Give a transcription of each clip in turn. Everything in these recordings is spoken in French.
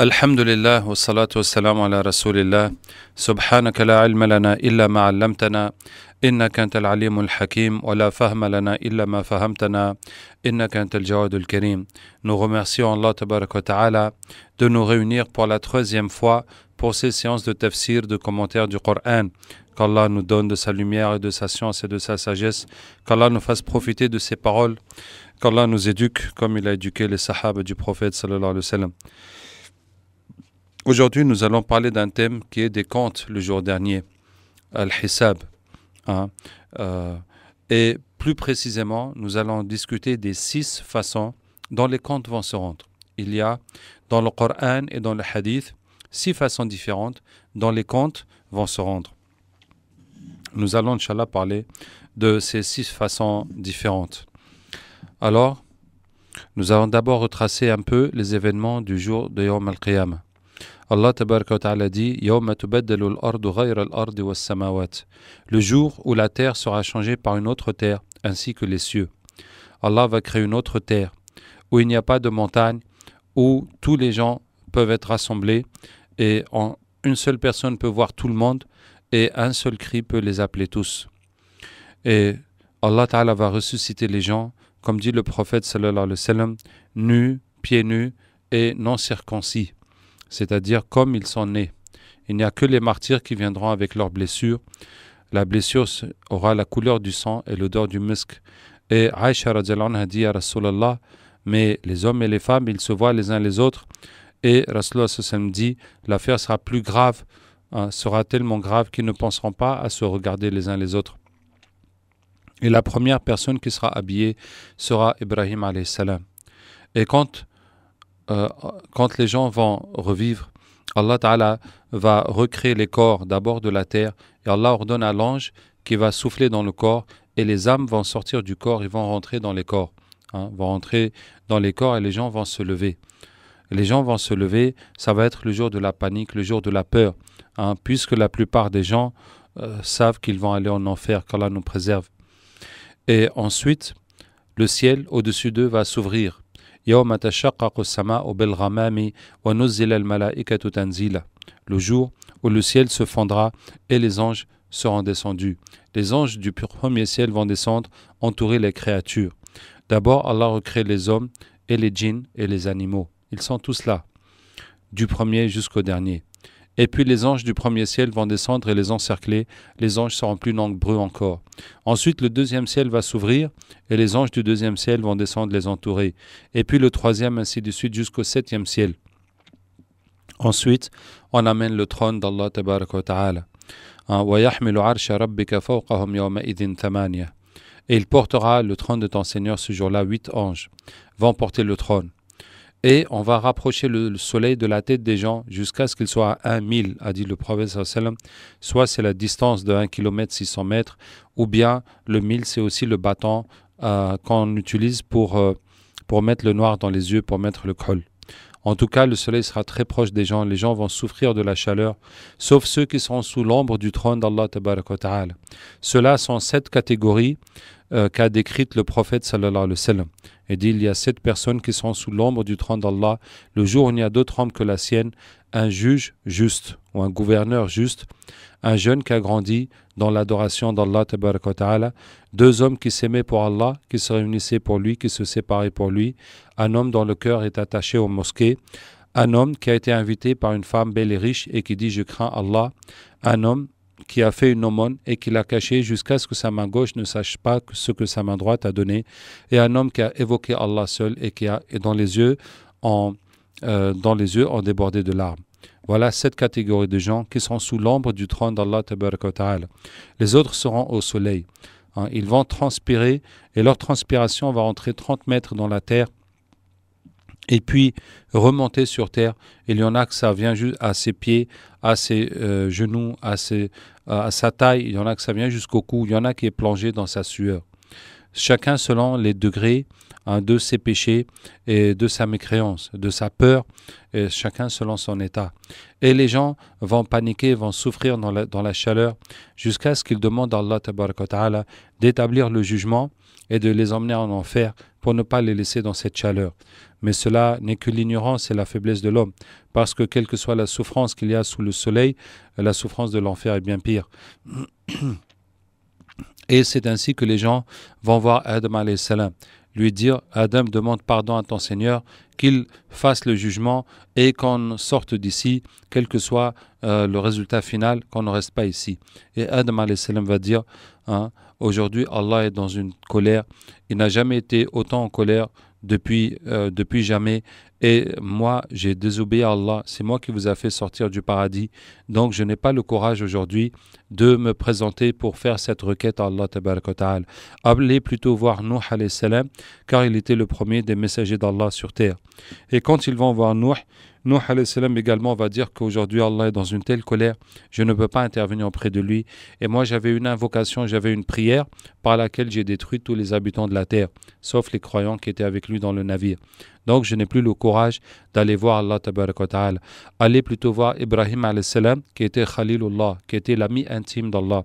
Alhamdulillah, wa salatu wa salamu ala rasulillah. Subhanaka la ilma lana illa ma 'allamtana. Innaka antal alimul hakim. Wa la fahma lana illa ma fahamtana. Innaka antal jawadul karim. Nous remercions Allah ta'ala de nous réunir pour la troisième fois pour ces séances de tafsir, de commentaires du Coran. Qu'Allah nous donne de sa lumière et de sa science et de sa sagesse. Qu'Allah nous fasse profiter de ses paroles. Qu'Allah nous éduque comme il a éduqué les sahaba du prophète sallallahu alayhi wa sallam. Aujourd'hui, nous allons parler d'un thème qui est des comptes le jour dernier, Al-Hisab. Hein. Euh, et plus précisément, nous allons discuter des six façons dont les comptes vont se rendre. Il y a dans le Coran et dans le Hadith six façons différentes dont les comptes vont se rendre. Nous allons, Inch'Allah, parler de ces six façons différentes. Alors, nous allons d'abord retracer un peu les événements du jour de Yom al-Qiyamah. Allah dit Le jour où la terre sera changée par une autre terre, ainsi que les cieux. Allah va créer une autre terre, où il n'y a pas de montagne, où tous les gens peuvent être rassemblés, et en une seule personne peut voir tout le monde, et un seul cri peut les appeler tous. Et Allah Ta'ala va ressusciter les gens, comme dit le prophète sallallahu alayhi nus, pieds nus et non circoncis c'est-à-dire comme ils sont nés. Il n'y a que les martyrs qui viendront avec leurs blessures. La blessure aura la couleur du sang et l'odeur du musc. Et Aïcha a dit à Rasulallah, mais les hommes et les femmes, ils se voient les uns les autres. Et Rasulallah dit, l'affaire sera plus grave, hein, sera tellement grave qu'ils ne penseront pas à se regarder les uns les autres. Et la première personne qui sera habillée sera Ibrahim salam. Et quand euh, quand les gens vont revivre, Allah Ta'ala va recréer les corps d'abord de la terre et Allah ordonne à l'ange qui va souffler dans le corps et les âmes vont sortir du corps et vont rentrer dans les corps. Hein, vont rentrer dans les corps et les gens vont se lever. Les gens vont se lever, ça va être le jour de la panique, le jour de la peur, hein, puisque la plupart des gens euh, savent qu'ils vont aller en enfer, qu'Allah nous préserve. Et ensuite, le ciel au-dessus d'eux va s'ouvrir le jour où le ciel se fondra et les anges seront descendus. Les anges du premier ciel vont descendre, entourer les créatures. D'abord, Allah recrée les hommes et les djinns et les animaux. Ils sont tous là, du premier jusqu'au dernier. Et puis les anges du premier ciel vont descendre et les encercler. Les anges seront plus nombreux encore. Ensuite, le deuxième ciel va s'ouvrir et les anges du deuxième ciel vont descendre les entourer. Et puis le troisième, ainsi de suite, jusqu'au septième ciel. Ensuite, on amène le trône d'Allah Ta'ala. Hein, et il portera le trône de ton Seigneur ce jour-là, huit anges vont porter le trône et on va rapprocher le, soleil de la tête des gens jusqu'à ce qu'il soit à 1 mille, a dit le prophète Soit c'est la distance de 1 km 600 mètres, ou bien le 1000 c'est aussi le bâton euh, qu'on utilise pour, euh, pour mettre le noir dans les yeux, pour mettre le col. En tout cas, le soleil sera très proche des gens. Les gens vont souffrir de la chaleur, sauf ceux qui sont sous l'ombre du trône d'Allah. Ta'ala. Ceux-là sont sept catégories euh, qu'a décrites le prophète Il dit il y a sept personnes qui sont sous l'ombre du trône d'Allah le jour où il n'y a d'autre ombre que la sienne un juge juste ou un gouverneur juste, un jeune qui a grandi dans l'adoration d'Allah deux hommes qui s'aimaient pour Allah, qui se réunissaient pour lui, qui se séparaient pour lui, un homme dont le cœur est attaché aux mosquées, un homme qui a été invité par une femme belle et riche et qui dit je crains Allah, un homme qui a fait une aumône et qui l'a caché jusqu'à ce que sa main gauche ne sache pas ce que sa main droite a donné, et un homme qui a évoqué Allah seul et qui a, dans les yeux, en euh, dans les yeux ont débordé de larmes. Voilà cette catégorie de gens qui sont sous l'ombre du trône d'Allah. Les autres seront au soleil. Hein. ils vont transpirer et leur transpiration va rentrer 30 mètres dans la terre et puis remonter sur terre. Il y en a que ça vient juste à ses pieds, à ses euh, genoux, à, à sa taille. Il y en a que ça vient jusqu'au cou. Il y en a qui est plongé dans sa sueur. Chacun selon les degrés Hein, de ses péchés et de sa mécréance, de sa peur, chacun selon son état. Et les gens vont paniquer, vont souffrir dans la, chaleur jusqu'à ce qu'ils demandent à Allah d'établir le jugement et de les emmener en enfer pour ne pas les laisser dans cette chaleur. Mais cela n'est que l'ignorance et la faiblesse de l'homme, parce que quelle que soit la souffrance qu'il y a sous le soleil, la souffrance de l'enfer est bien pire. Et c'est ainsi que les gens vont voir Adam salam lui dire Adam demande pardon à ton Seigneur, qu'il fasse le jugement et qu'on sorte d'ici, quel que soit euh, le résultat final, qu'on ne reste pas ici. Et Adam va dire hein, Aujourd'hui, Allah est dans une colère. Il n'a jamais été autant en colère depuis, euh, depuis jamais. Et moi, j'ai désobéi à Allah. C'est moi qui vous a fait sortir du paradis. Donc, je n'ai pas le courage aujourd'hui de me présenter pour faire cette requête à Allah. Allez plutôt voir Nuh, car il était le premier des messagers d'Allah sur terre. Et quand ils vont voir Nuh, Nuh également va dire qu'aujourd'hui Allah est dans une telle colère, je ne peux pas intervenir auprès de lui. Et moi j'avais une invocation, j'avais une prière par laquelle j'ai détruit tous les habitants de la terre, sauf les croyants qui étaient avec lui dans le navire. Donc je n'ai plus le courage d'aller voir Allah Ta'ala. Allez plutôt voir Ibrahim salam qui était Khalilullah, qui était l'ami intime d'Allah.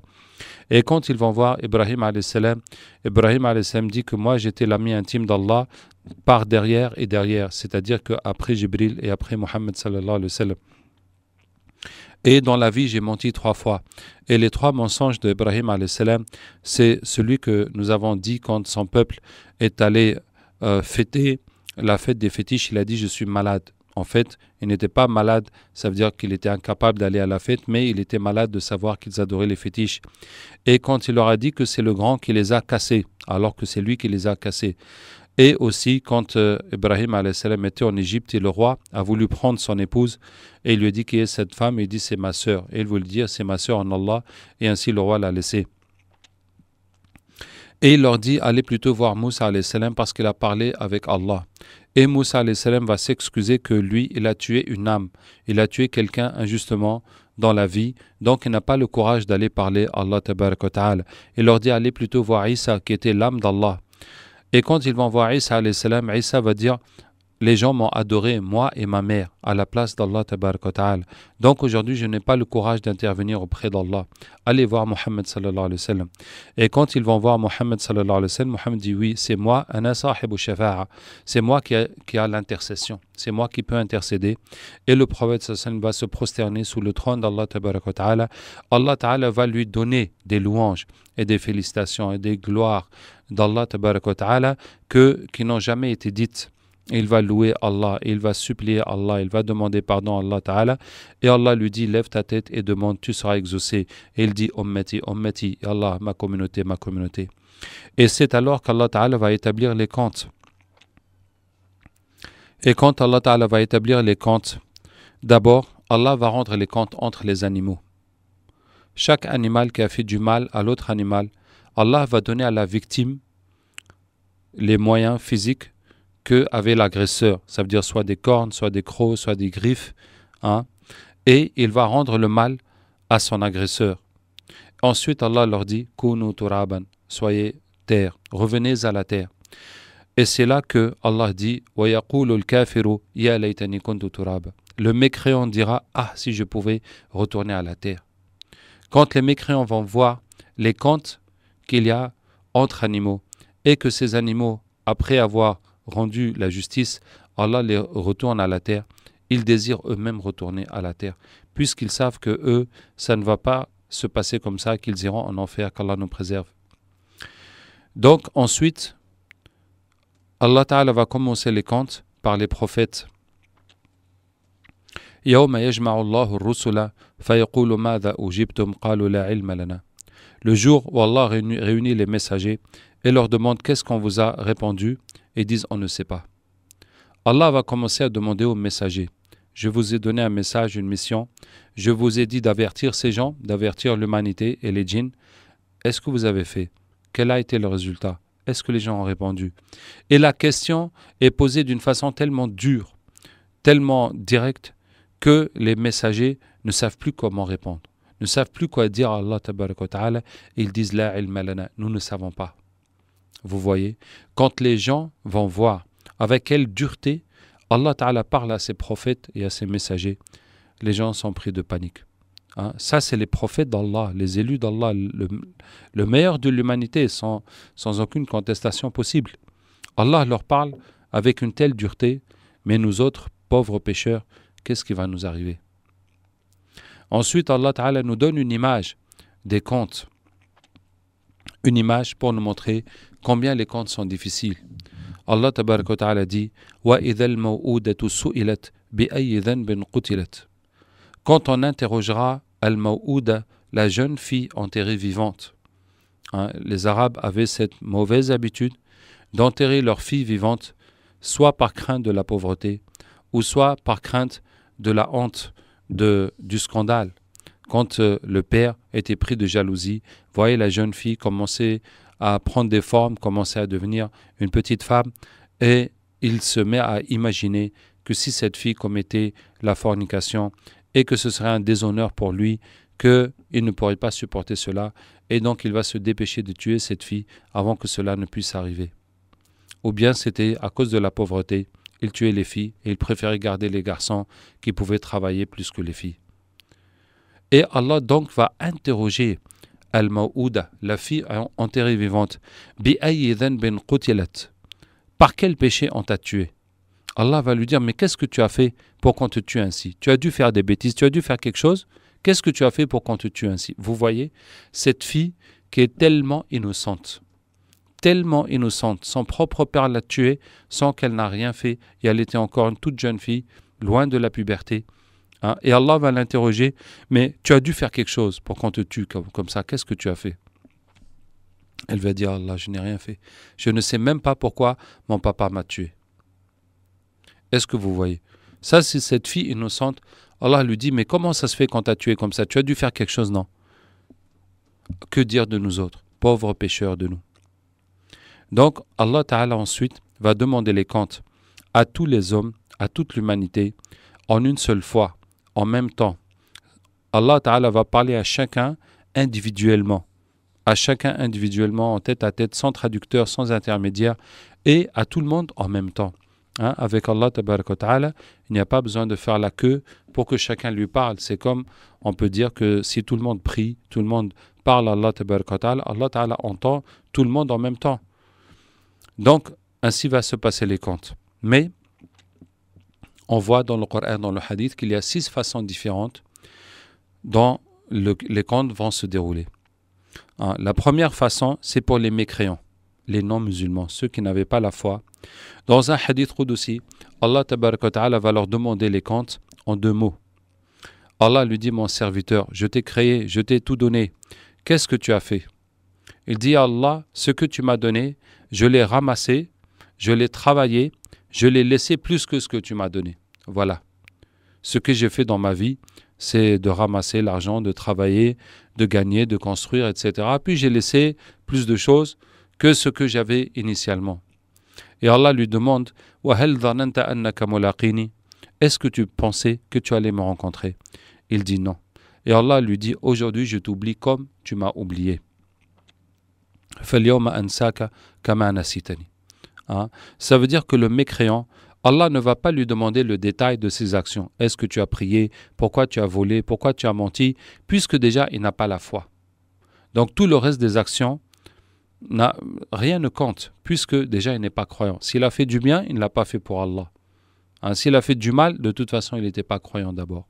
Et quand ils vont voir Ibrahim salam, Ibrahim salam dit que moi j'étais l'ami intime d'Allah par derrière et derrière, c'est-à-dire qu'après Jibril et après Mohammed sallallahu alayhi wa sallam. Et dans la vie, j'ai menti trois fois. Et les trois mensonges d'Ibrahim salam, c'est celui que nous avons dit quand son peuple est allé euh, fêter la fête des fétiches. Il a dit Je suis malade en fait, il n'était pas malade, ça veut dire qu'il était incapable d'aller à la fête, mais il était malade de savoir qu'ils adoraient les fétiches. Et quand il leur a dit que c'est le grand qui les a cassés, alors que c'est lui qui les a cassés. Et aussi, quand euh, Ibrahim Ibrahim salam était en Égypte et le roi a voulu prendre son épouse, et il lui a dit qui est cette femme, il dit c'est ma soeur. Et il voulait dire c'est ma soeur en Allah, et ainsi le roi l'a laissée. Et il leur dit allez plutôt voir Moussa salam parce qu'il a parlé avec Allah. Et Moussa va s'excuser que lui, il a tué une âme, il a tué quelqu'un injustement dans la vie, donc il n'a pas le courage d'aller parler à Allah Il leur dit allez plutôt voir Isa qui était l'âme d'Allah. Et quand ils vont voir Isa, Isa va dire les gens m'ont adoré, moi et ma mère, à la place d'Allah Donc aujourd'hui, je n'ai pas le courage d'intervenir auprès d'Allah. Allez voir Mohammed Et quand ils vont voir Mohammed Mohammed dit oui, c'est moi, un shafa'a. C'est moi qui a, l'intercession. C'est moi qui peux intercéder. Et le prophète va se prosterner sous le trône d'Allah Allah va lui donner des louanges et des félicitations et des gloires d'Allah que, qui n'ont jamais été dites il va louer Allah, il va supplier Allah, il va demander pardon à Allah Ta'ala. Et Allah lui dit, lève ta tête et demande, tu seras exaucé. Et il dit, Ommeti, Ommeti, Allah, ma communauté, ma communauté. Et c'est alors qu'Allah Ta'ala va établir les comptes. Et quand Allah Ta'ala va établir les comptes, d'abord, Allah va rendre les comptes entre les animaux. Chaque animal qui a fait du mal à l'autre animal, Allah va donner à la victime les moyens physiques que avait l'agresseur. Ça veut dire soit des cornes, soit des crocs, soit des griffes. Hein? Et il va rendre le mal à son agresseur. Ensuite, Allah leur dit turaban, soyez terre, revenez à la terre. Et c'est là que Allah dit Le mécréant dira Ah, si je pouvais retourner à la terre. Quand les mécréants vont voir les comptes qu'il y a entre animaux et que ces animaux, après avoir rendu la justice, Allah les retourne à la terre. Ils désirent eux-mêmes retourner à la terre, puisqu'ils savent que eux, ça ne va pas se passer comme ça, qu'ils iront en enfer, qu'Allah nous préserve. Donc ensuite, Allah Ta'ala va commencer les comptes par les prophètes. Le jour où Allah réunit les messagers, et leur demande qu'est-ce qu'on vous a répondu et disent on ne sait pas. Allah va commencer à demander aux messagers Je vous ai donné un message, une mission. Je vous ai dit d'avertir ces gens, d'avertir l'humanité et les djinns. Est-ce que vous avez fait Quel a été le résultat Est-ce que les gens ont répondu Et la question est posée d'une façon tellement dure, tellement directe, que les messagers ne savent plus comment répondre, ne savent plus quoi dire à Allah. Ils disent La ilma lana, nous ne savons pas vous voyez, quand les gens vont voir avec quelle dureté Allah Ta'ala parle à ses prophètes et à ses messagers, les gens sont pris de panique. Hein. Ça, c'est les prophètes d'Allah, les élus d'Allah, le, meilleur de l'humanité, sans, sans aucune contestation possible. Allah leur parle avec une telle dureté, mais nous autres, pauvres pécheurs, qu'est-ce qui va nous arriver Ensuite, Allah Ta'ala nous donne une image des contes une image pour nous montrer combien les comptes sont difficiles. Allah ta'ala dit Quand on interrogera al la jeune fille enterrée vivante. Hein, les Arabes avaient cette mauvaise habitude d'enterrer leur fille vivante, soit par crainte de la pauvreté, ou soit par crainte de la honte, de, du scandale quand euh, le père était pris de jalousie, voyait la jeune fille commencer à prendre des formes, commencer à devenir une petite femme, et il se met à imaginer que si cette fille commettait la fornication et que ce serait un déshonneur pour lui, qu'il ne pourrait pas supporter cela, et donc il va se dépêcher de tuer cette fille avant que cela ne puisse arriver. Ou bien c'était à cause de la pauvreté, il tuait les filles et il préférait garder les garçons qui pouvaient travailler plus que les filles. Et Allah donc va interroger Al-Mawouda, la fille enterrée vivante, par quel péché on t'a tué Allah va lui dire, mais qu'est-ce que tu as fait pour qu'on te tue ainsi Tu as dû faire des bêtises, tu as dû faire quelque chose, qu'est-ce que tu as fait pour qu'on te tue ainsi Vous voyez, cette fille qui est tellement innocente, tellement innocente, son propre père l'a tuée sans qu'elle n'a rien fait, et elle était encore une toute jeune fille, loin de la puberté, Hein, et Allah va l'interroger, mais tu as dû faire quelque chose pour qu'on te tue comme, ça. Qu'est-ce que tu as fait Elle va dire, Allah, je n'ai rien fait. Je ne sais même pas pourquoi mon papa m'a tué. Est-ce que vous voyez Ça, c'est cette fille innocente. Allah lui dit, mais comment ça se fait quand as tué comme ça Tu as dû faire quelque chose, non Que dire de nous autres, pauvres pécheurs de nous Donc, Allah Ta'ala ensuite va demander les comptes à tous les hommes, à toute l'humanité, en une seule fois en même temps. Allah Ta'ala va parler à chacun individuellement, à chacun individuellement, en tête à tête, sans traducteur, sans intermédiaire, et à tout le monde en même temps. Hein? Avec Allah Ta'ala, il n'y a pas besoin de faire la queue pour que chacun lui parle. C'est comme on peut dire que si tout le monde prie, tout le monde parle à Allah Ta'ala, Allah Ta'ala entend tout le monde en même temps. Donc, ainsi va se passer les comptes. Mais on voit dans le Coran, dans le Hadith, qu'il y a six façons différentes dont les comptes vont se dérouler. Hein, la première façon, c'est pour les mécréants, les non-musulmans, ceux qui n'avaient pas la foi. Dans un hadith aussi, Allah ta'ala va leur demander les comptes en deux mots. Allah lui dit, mon serviteur, je t'ai créé, je t'ai tout donné. Qu'est-ce que tu as fait Il dit Allah, ce que tu m'as donné, je l'ai ramassé, je l'ai travaillé je l'ai laissé plus que ce que tu m'as donné. Voilà. Ce que j'ai fait dans ma vie, c'est de ramasser l'argent, de travailler, de gagner, de construire, etc. Puis j'ai laissé plus de choses que ce que j'avais initialement. Et Allah lui demande Est-ce que tu pensais que tu allais me rencontrer Il dit non. Et Allah lui dit Aujourd'hui, je t'oublie comme tu m'as oublié. Hein. ça veut dire que le mécréant, Allah ne va pas lui demander le détail de ses actions. Est-ce que tu as prié Pourquoi tu as volé Pourquoi tu as menti Puisque déjà, il n'a pas la foi. Donc tout le reste des actions, rien ne compte, puisque déjà, il n'est pas croyant. S'il a fait du bien, il ne l'a pas fait pour Allah. Hein, s'il a fait du mal, de toute façon, il n'était pas croyant d'abord.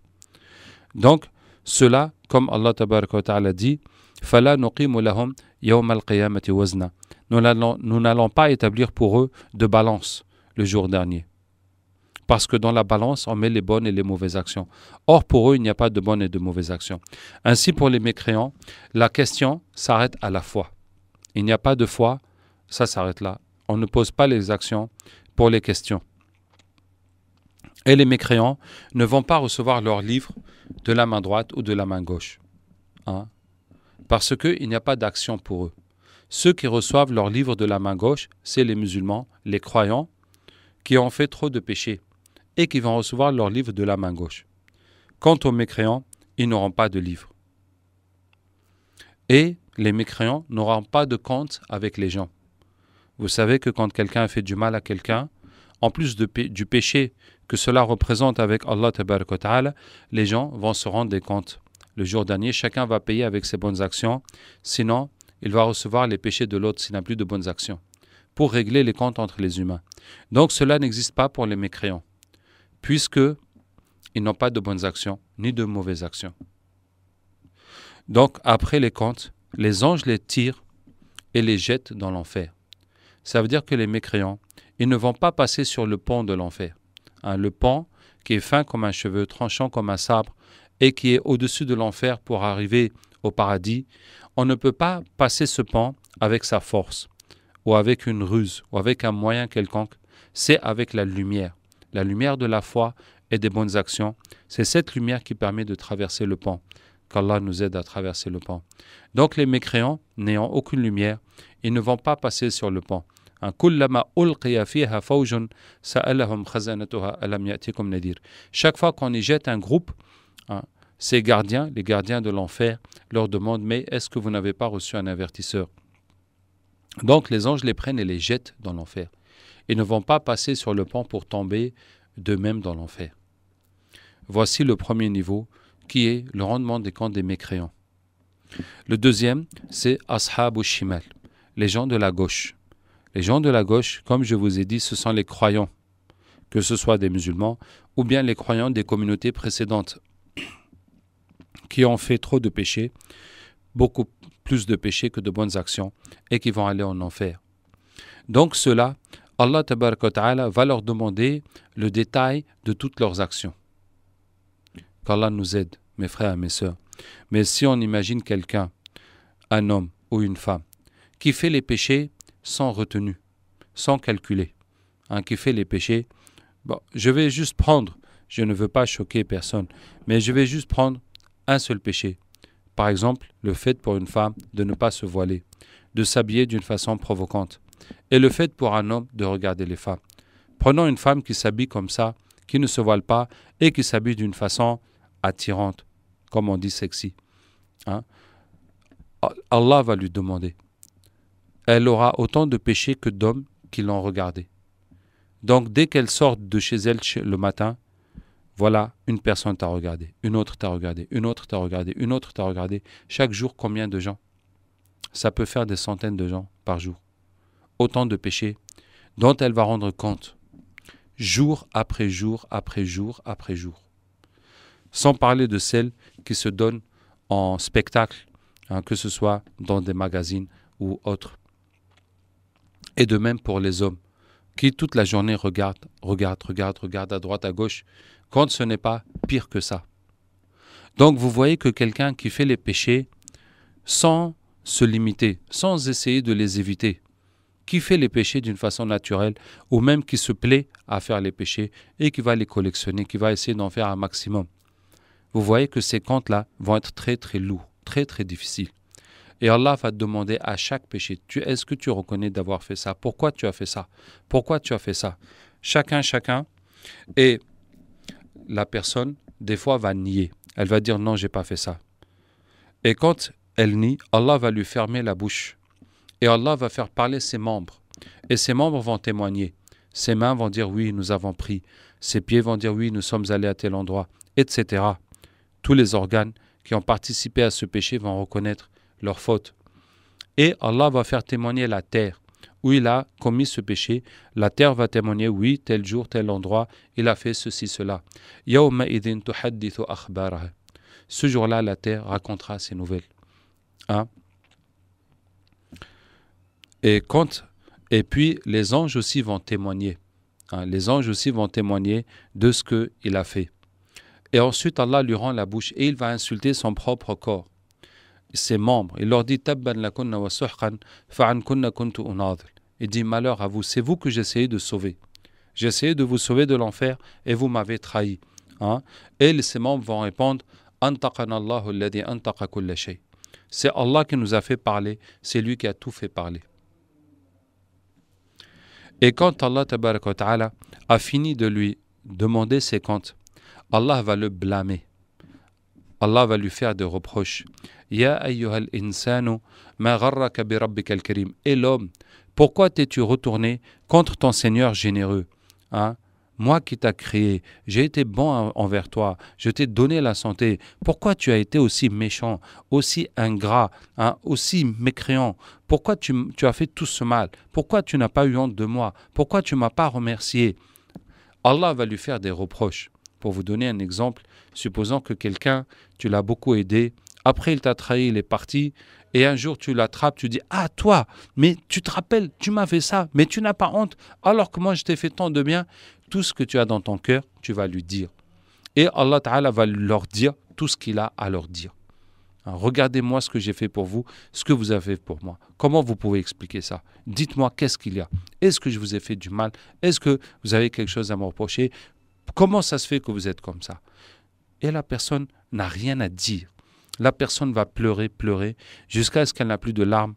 Donc, cela, comme Allah Ta'ala dit, فَلَا نُقِيمُ لَهُمْ يَوْمَ الْقِيَامَةِ وَزْنًا nous n'allons pas établir pour eux de balance le jour dernier. Parce que dans la balance, on met les bonnes et les mauvaises actions. Or, pour eux, il n'y a pas de bonnes et de mauvaises actions. Ainsi, pour les mécréants, la question s'arrête à la foi. Il n'y a pas de foi, ça s'arrête là. On ne pose pas les actions pour les questions. Et les mécréants ne vont pas recevoir leur livre de la main droite ou de la main gauche. Hein, parce qu'il n'y a pas d'action pour eux. Ceux qui reçoivent leur livre de la main gauche, c'est les musulmans, les croyants, qui ont fait trop de péchés, et qui vont recevoir leur livre de la main gauche. Quant aux mécréants, ils n'auront pas de livre. Et les mécréants n'auront pas de compte avec les gens. Vous savez que quand quelqu'un fait du mal à quelqu'un, en plus du péché que cela représente avec Allah les gens vont se rendre des comptes. Le jour dernier, chacun va payer avec ses bonnes actions, sinon il va recevoir les péchés de l'autre s'il n'a plus de bonnes actions, pour régler les comptes entre les humains. Donc cela n'existe pas pour les mécréants, puisque ils n'ont pas de bonnes actions, ni de mauvaises actions. Donc après les comptes, les anges les tirent et les jettent dans l'enfer. Ça veut dire que les mécréants, ils ne vont pas passer sur le pont de l'enfer. Hein, le pont qui est fin comme un cheveu, tranchant comme un sabre, et qui est au-dessus de l'enfer pour arriver au paradis, on ne peut pas passer ce pont avec sa force, ou avec une ruse, ou avec un moyen quelconque. C'est avec la lumière, la lumière de la foi et des bonnes actions. C'est cette lumière qui permet de traverser le pont. Qu'Allah nous aide à traverser le pont. Donc les mécréants, n'ayant aucune lumière, ils ne vont pas passer sur le pont. Chaque fois qu'on y jette un groupe, hein, ces gardiens, les gardiens de l'enfer, leur demandent, mais est-ce que vous n'avez pas reçu un avertisseur Donc les anges les prennent et les jettent dans l'enfer. Ils ne vont pas passer sur le pont pour tomber d'eux-mêmes dans l'enfer. Voici le premier niveau, qui est le rendement des camps des mécréants. Le deuxième, c'est Ashab Shimal, les gens de la gauche. Les gens de la gauche, comme je vous ai dit, ce sont les croyants, que ce soit des musulmans ou bien les croyants des communautés précédentes, qui ont fait trop de péchés, beaucoup plus de péchés que de bonnes actions, et qui vont aller en enfer. Donc cela, Allah va leur demander le détail de toutes leurs actions. Qu'Allah nous aide, mes frères et mes sœurs. Mais si on imagine quelqu'un, un homme ou une femme, qui fait les péchés sans retenue, sans calculer, un hein, qui fait les péchés, je vais juste prendre, je ne veux pas choquer personne, mais je vais juste prendre un seul péché. Par exemple, le fait pour une femme de ne pas se voiler, de s'habiller d'une façon provocante, et le fait pour un homme de regarder les femmes. Prenons une femme qui s'habille comme ça, qui ne se voile pas et qui s'habille d'une façon attirante, comme on dit sexy. Hein? Allah va lui demander. Elle aura autant de péchés que d'hommes qui l'ont regardée. Donc dès qu'elle sort de chez elle le matin, voilà, une personne t'a regardé, une autre t'a regardé, une autre t'a regardé, une autre t'a regardé. Chaque jour, combien de gens Ça peut faire des centaines de gens par jour. Autant de péchés dont elle va rendre compte, jour après jour, après jour, après jour. Sans parler de celles qui se donnent en spectacle, hein, que ce soit dans des magazines ou autres. Et de même pour les hommes qui toute la journée regarde, regarde, regarde, regarde à droite, à gauche, quand ce n'est pas pire que ça. Donc vous voyez que quelqu'un qui fait les péchés sans se limiter, sans essayer de les éviter, qui fait les péchés d'une façon naturelle, ou même qui se plaît à faire les péchés et qui va les collectionner, qui va essayer d'en faire un maximum, vous voyez que ces comptes-là vont être très très lourds, très très difficiles. Et Allah va demander à chaque péché, est-ce que tu reconnais d'avoir fait ça Pourquoi tu as fait ça Pourquoi tu as fait ça Chacun, chacun. Et la personne, des fois, va nier. Elle va dire non, j'ai pas fait ça. Et quand elle nie, Allah va lui fermer la bouche. Et Allah va faire parler ses membres. Et ses membres vont témoigner. Ses mains vont dire oui, nous avons pris. Ses pieds vont dire oui, nous sommes allés à tel endroit, etc. Tous les organes qui ont participé à ce péché vont reconnaître leur faute. Et Allah va faire témoigner la terre où il a commis ce péché. La terre va témoigner, oui, tel jour, tel endroit, il a fait ceci, cela. Ce jour-là, la terre racontera ses nouvelles. Hein? Et compte et puis les anges aussi vont témoigner. Hein, les anges aussi vont témoigner de ce qu'il a fait. Et ensuite, Allah lui rend la bouche et il va insulter son propre corps ses membres. Il leur dit Il dit Malheur à vous, c'est vous que j'essayais de sauver. J'essayais de vous sauver de l'enfer et vous m'avez trahi. Hein? Et ses membres vont répondre C'est Allah qui nous a fait parler, c'est lui qui a tout fait parler. Et quand Allah a fini de lui demander ses comptes, Allah va le blâmer. Allah va lui faire des reproches. Ya ayyuhal insanu, ma bi karim. Et l'homme, pourquoi t'es-tu retourné contre ton Seigneur généreux hein? Moi qui t'as créé, j'ai été bon envers toi, je t'ai donné la santé. Pourquoi tu as été aussi méchant, aussi ingrat, hein, aussi mécréant Pourquoi tu, tu as fait tout ce mal Pourquoi tu n'as pas eu honte de moi Pourquoi tu m'as pas remercié Allah va lui faire des reproches. Pour vous donner un exemple, Supposons que quelqu'un, tu l'as beaucoup aidé, après il t'a trahi, il est parti, et un jour tu l'attrapes, tu dis Ah, toi, mais tu te rappelles, tu m'as fait ça, mais tu n'as pas honte, alors que moi je t'ai fait tant de bien. Tout ce que tu as dans ton cœur, tu vas lui dire. Et Allah Ta'ala va leur dire tout ce qu'il a à leur dire. Hein, regardez-moi ce que j'ai fait pour vous, ce que vous avez fait pour moi. Comment vous pouvez expliquer ça Dites-moi qu'est-ce qu'il y a. Est-ce que je vous ai fait du mal Est-ce que vous avez quelque chose à me reprocher Comment ça se fait que vous êtes comme ça la personne n'a rien à dire. La personne va pleurer, pleurer, jusqu'à ce qu'elle n'a plus de larmes.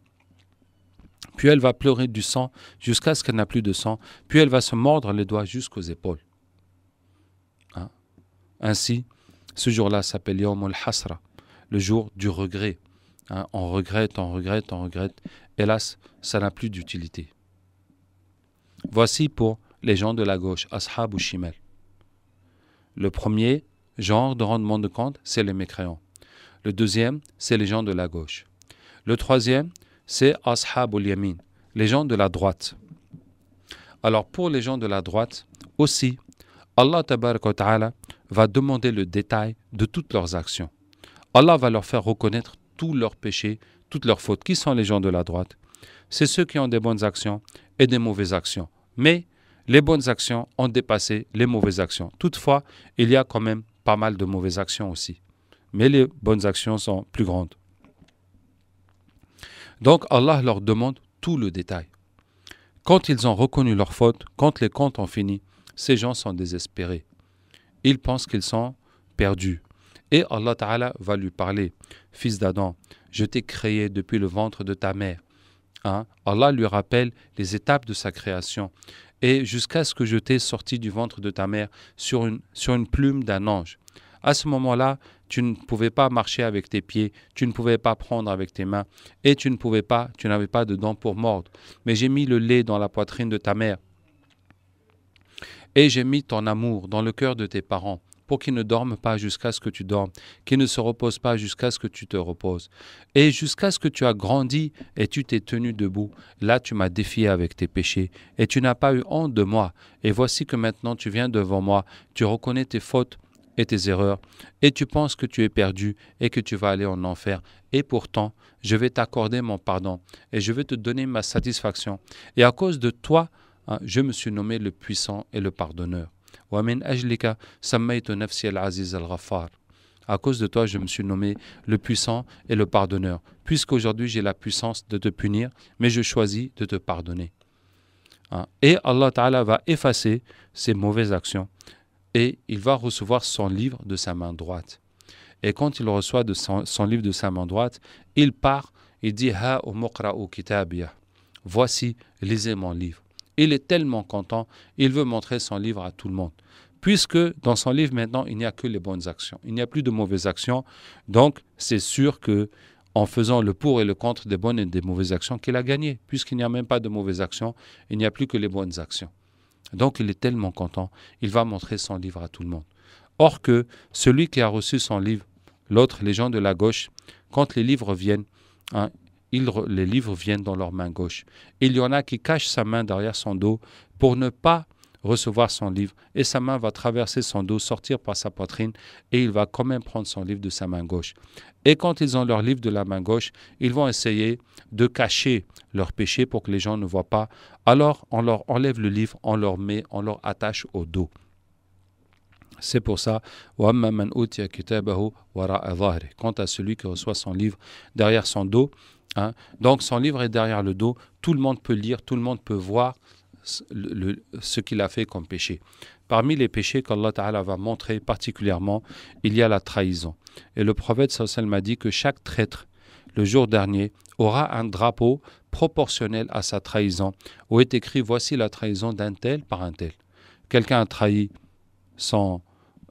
Puis elle va pleurer du sang jusqu'à ce qu'elle n'a plus de sang. Puis elle va se mordre les doigts jusqu'aux épaules. Hein? Ainsi, ce jour-là s'appelle Yom hasra le jour du regret. Hein? On regrette, on regrette, on regrette. Hélas, ça n'a plus d'utilité. Voici pour les gens de la gauche, Ashab ou Shimel. Le premier, genre de rendement de compte, c'est les mécréants. Le deuxième, c'est les gens de la gauche. Le troisième, c'est Ashab yamin les gens de la droite. Alors pour les gens de la droite aussi, Allah va demander le détail de toutes leurs actions. Allah va leur faire reconnaître tous leurs péchés, toutes leurs fautes. Qui sont les gens de la droite C'est ceux qui ont des bonnes actions et des mauvaises actions. Mais les bonnes actions ont dépassé les mauvaises actions. Toutefois, il y a quand même pas mal de mauvaises actions aussi. Mais les bonnes actions sont plus grandes. Donc Allah leur demande tout le détail. Quand ils ont reconnu leur faute, quand les comptes ont fini, ces gens sont désespérés. Ils pensent qu'ils sont perdus. Et Allah Ta'ala va lui parler Fils d'Adam, je t'ai créé depuis le ventre de ta mère. Hein. Allah lui rappelle les étapes de sa création. Et jusqu'à ce que je t'ai sorti du ventre de ta mère sur une, sur une plume d'un ange. À ce moment-là, tu ne pouvais pas marcher avec tes pieds, tu ne pouvais pas prendre avec tes mains, et tu ne pouvais pas, tu n'avais pas de dents pour mordre. Mais j'ai mis le lait dans la poitrine de ta mère, et j'ai mis ton amour dans le cœur de tes parents, pour qu'il ne dorme pas jusqu'à ce que tu dormes, qu'il ne se repose pas jusqu'à ce que tu te reposes. Et jusqu'à ce que tu as grandi et tu t'es tenu debout, là tu m'as défié avec tes péchés, et tu n'as pas eu honte de moi. Et voici que maintenant tu viens devant moi, tu reconnais tes fautes et tes erreurs, et tu penses que tu es perdu et que tu vas aller en enfer. Et pourtant, je vais t'accorder mon pardon, et je vais te donner ma satisfaction. Et à cause de toi, hein, je me suis nommé le puissant et le pardonneur. A à cause de toi, je me suis nommé le puissant et le pardonneur, puisqu'aujourd'hui j'ai la puissance de te punir, mais je choisis de te pardonner. Hein. Et Allah Ta'ala va effacer ses mauvaises actions et il va recevoir son livre de sa main droite. Et quand il reçoit de son, livre de sa main droite, il part, et dit Ha Voici, lisez mon livre. Il est tellement content, il veut montrer son livre à tout le monde. Puisque dans son livre maintenant, il n'y a que les bonnes actions, il n'y a plus de mauvaises actions. Donc, c'est sûr que en faisant le pour et le contre des bonnes et des mauvaises actions qu'il a gagné, puisqu'il n'y a même pas de mauvaises actions, il n'y a plus que les bonnes actions. Donc, il est tellement content, il va montrer son livre à tout le monde. Or que celui qui a reçu son livre, l'autre, les gens de la gauche, quand les livres viennent, hein, les livres viennent dans leur main gauche. Il y en a qui cachent sa main derrière son dos pour ne pas recevoir son livre, et sa main va traverser son dos, sortir par sa poitrine, et il va quand même prendre son livre de sa main gauche. Et quand ils ont leur livre de la main gauche, ils vont essayer de cacher leur péché pour que les gens ne voient pas. Alors on leur enlève le livre, on leur met, on leur attache au dos. C'est pour ça, quant à celui qui reçoit son livre derrière son dos, Hein. Donc son livre est derrière le dos, tout le monde peut lire, tout le monde peut voir ce, qu'il a fait comme péché. Parmi les péchés qu'Allah Ta'ala va montrer particulièrement, il y a la trahison. Et le prophète sallam m'a dit que chaque traître, le jour dernier, aura un drapeau proportionnel à sa trahison, où est écrit voici la trahison d'un tel par un tel. Quelqu'un a trahi son,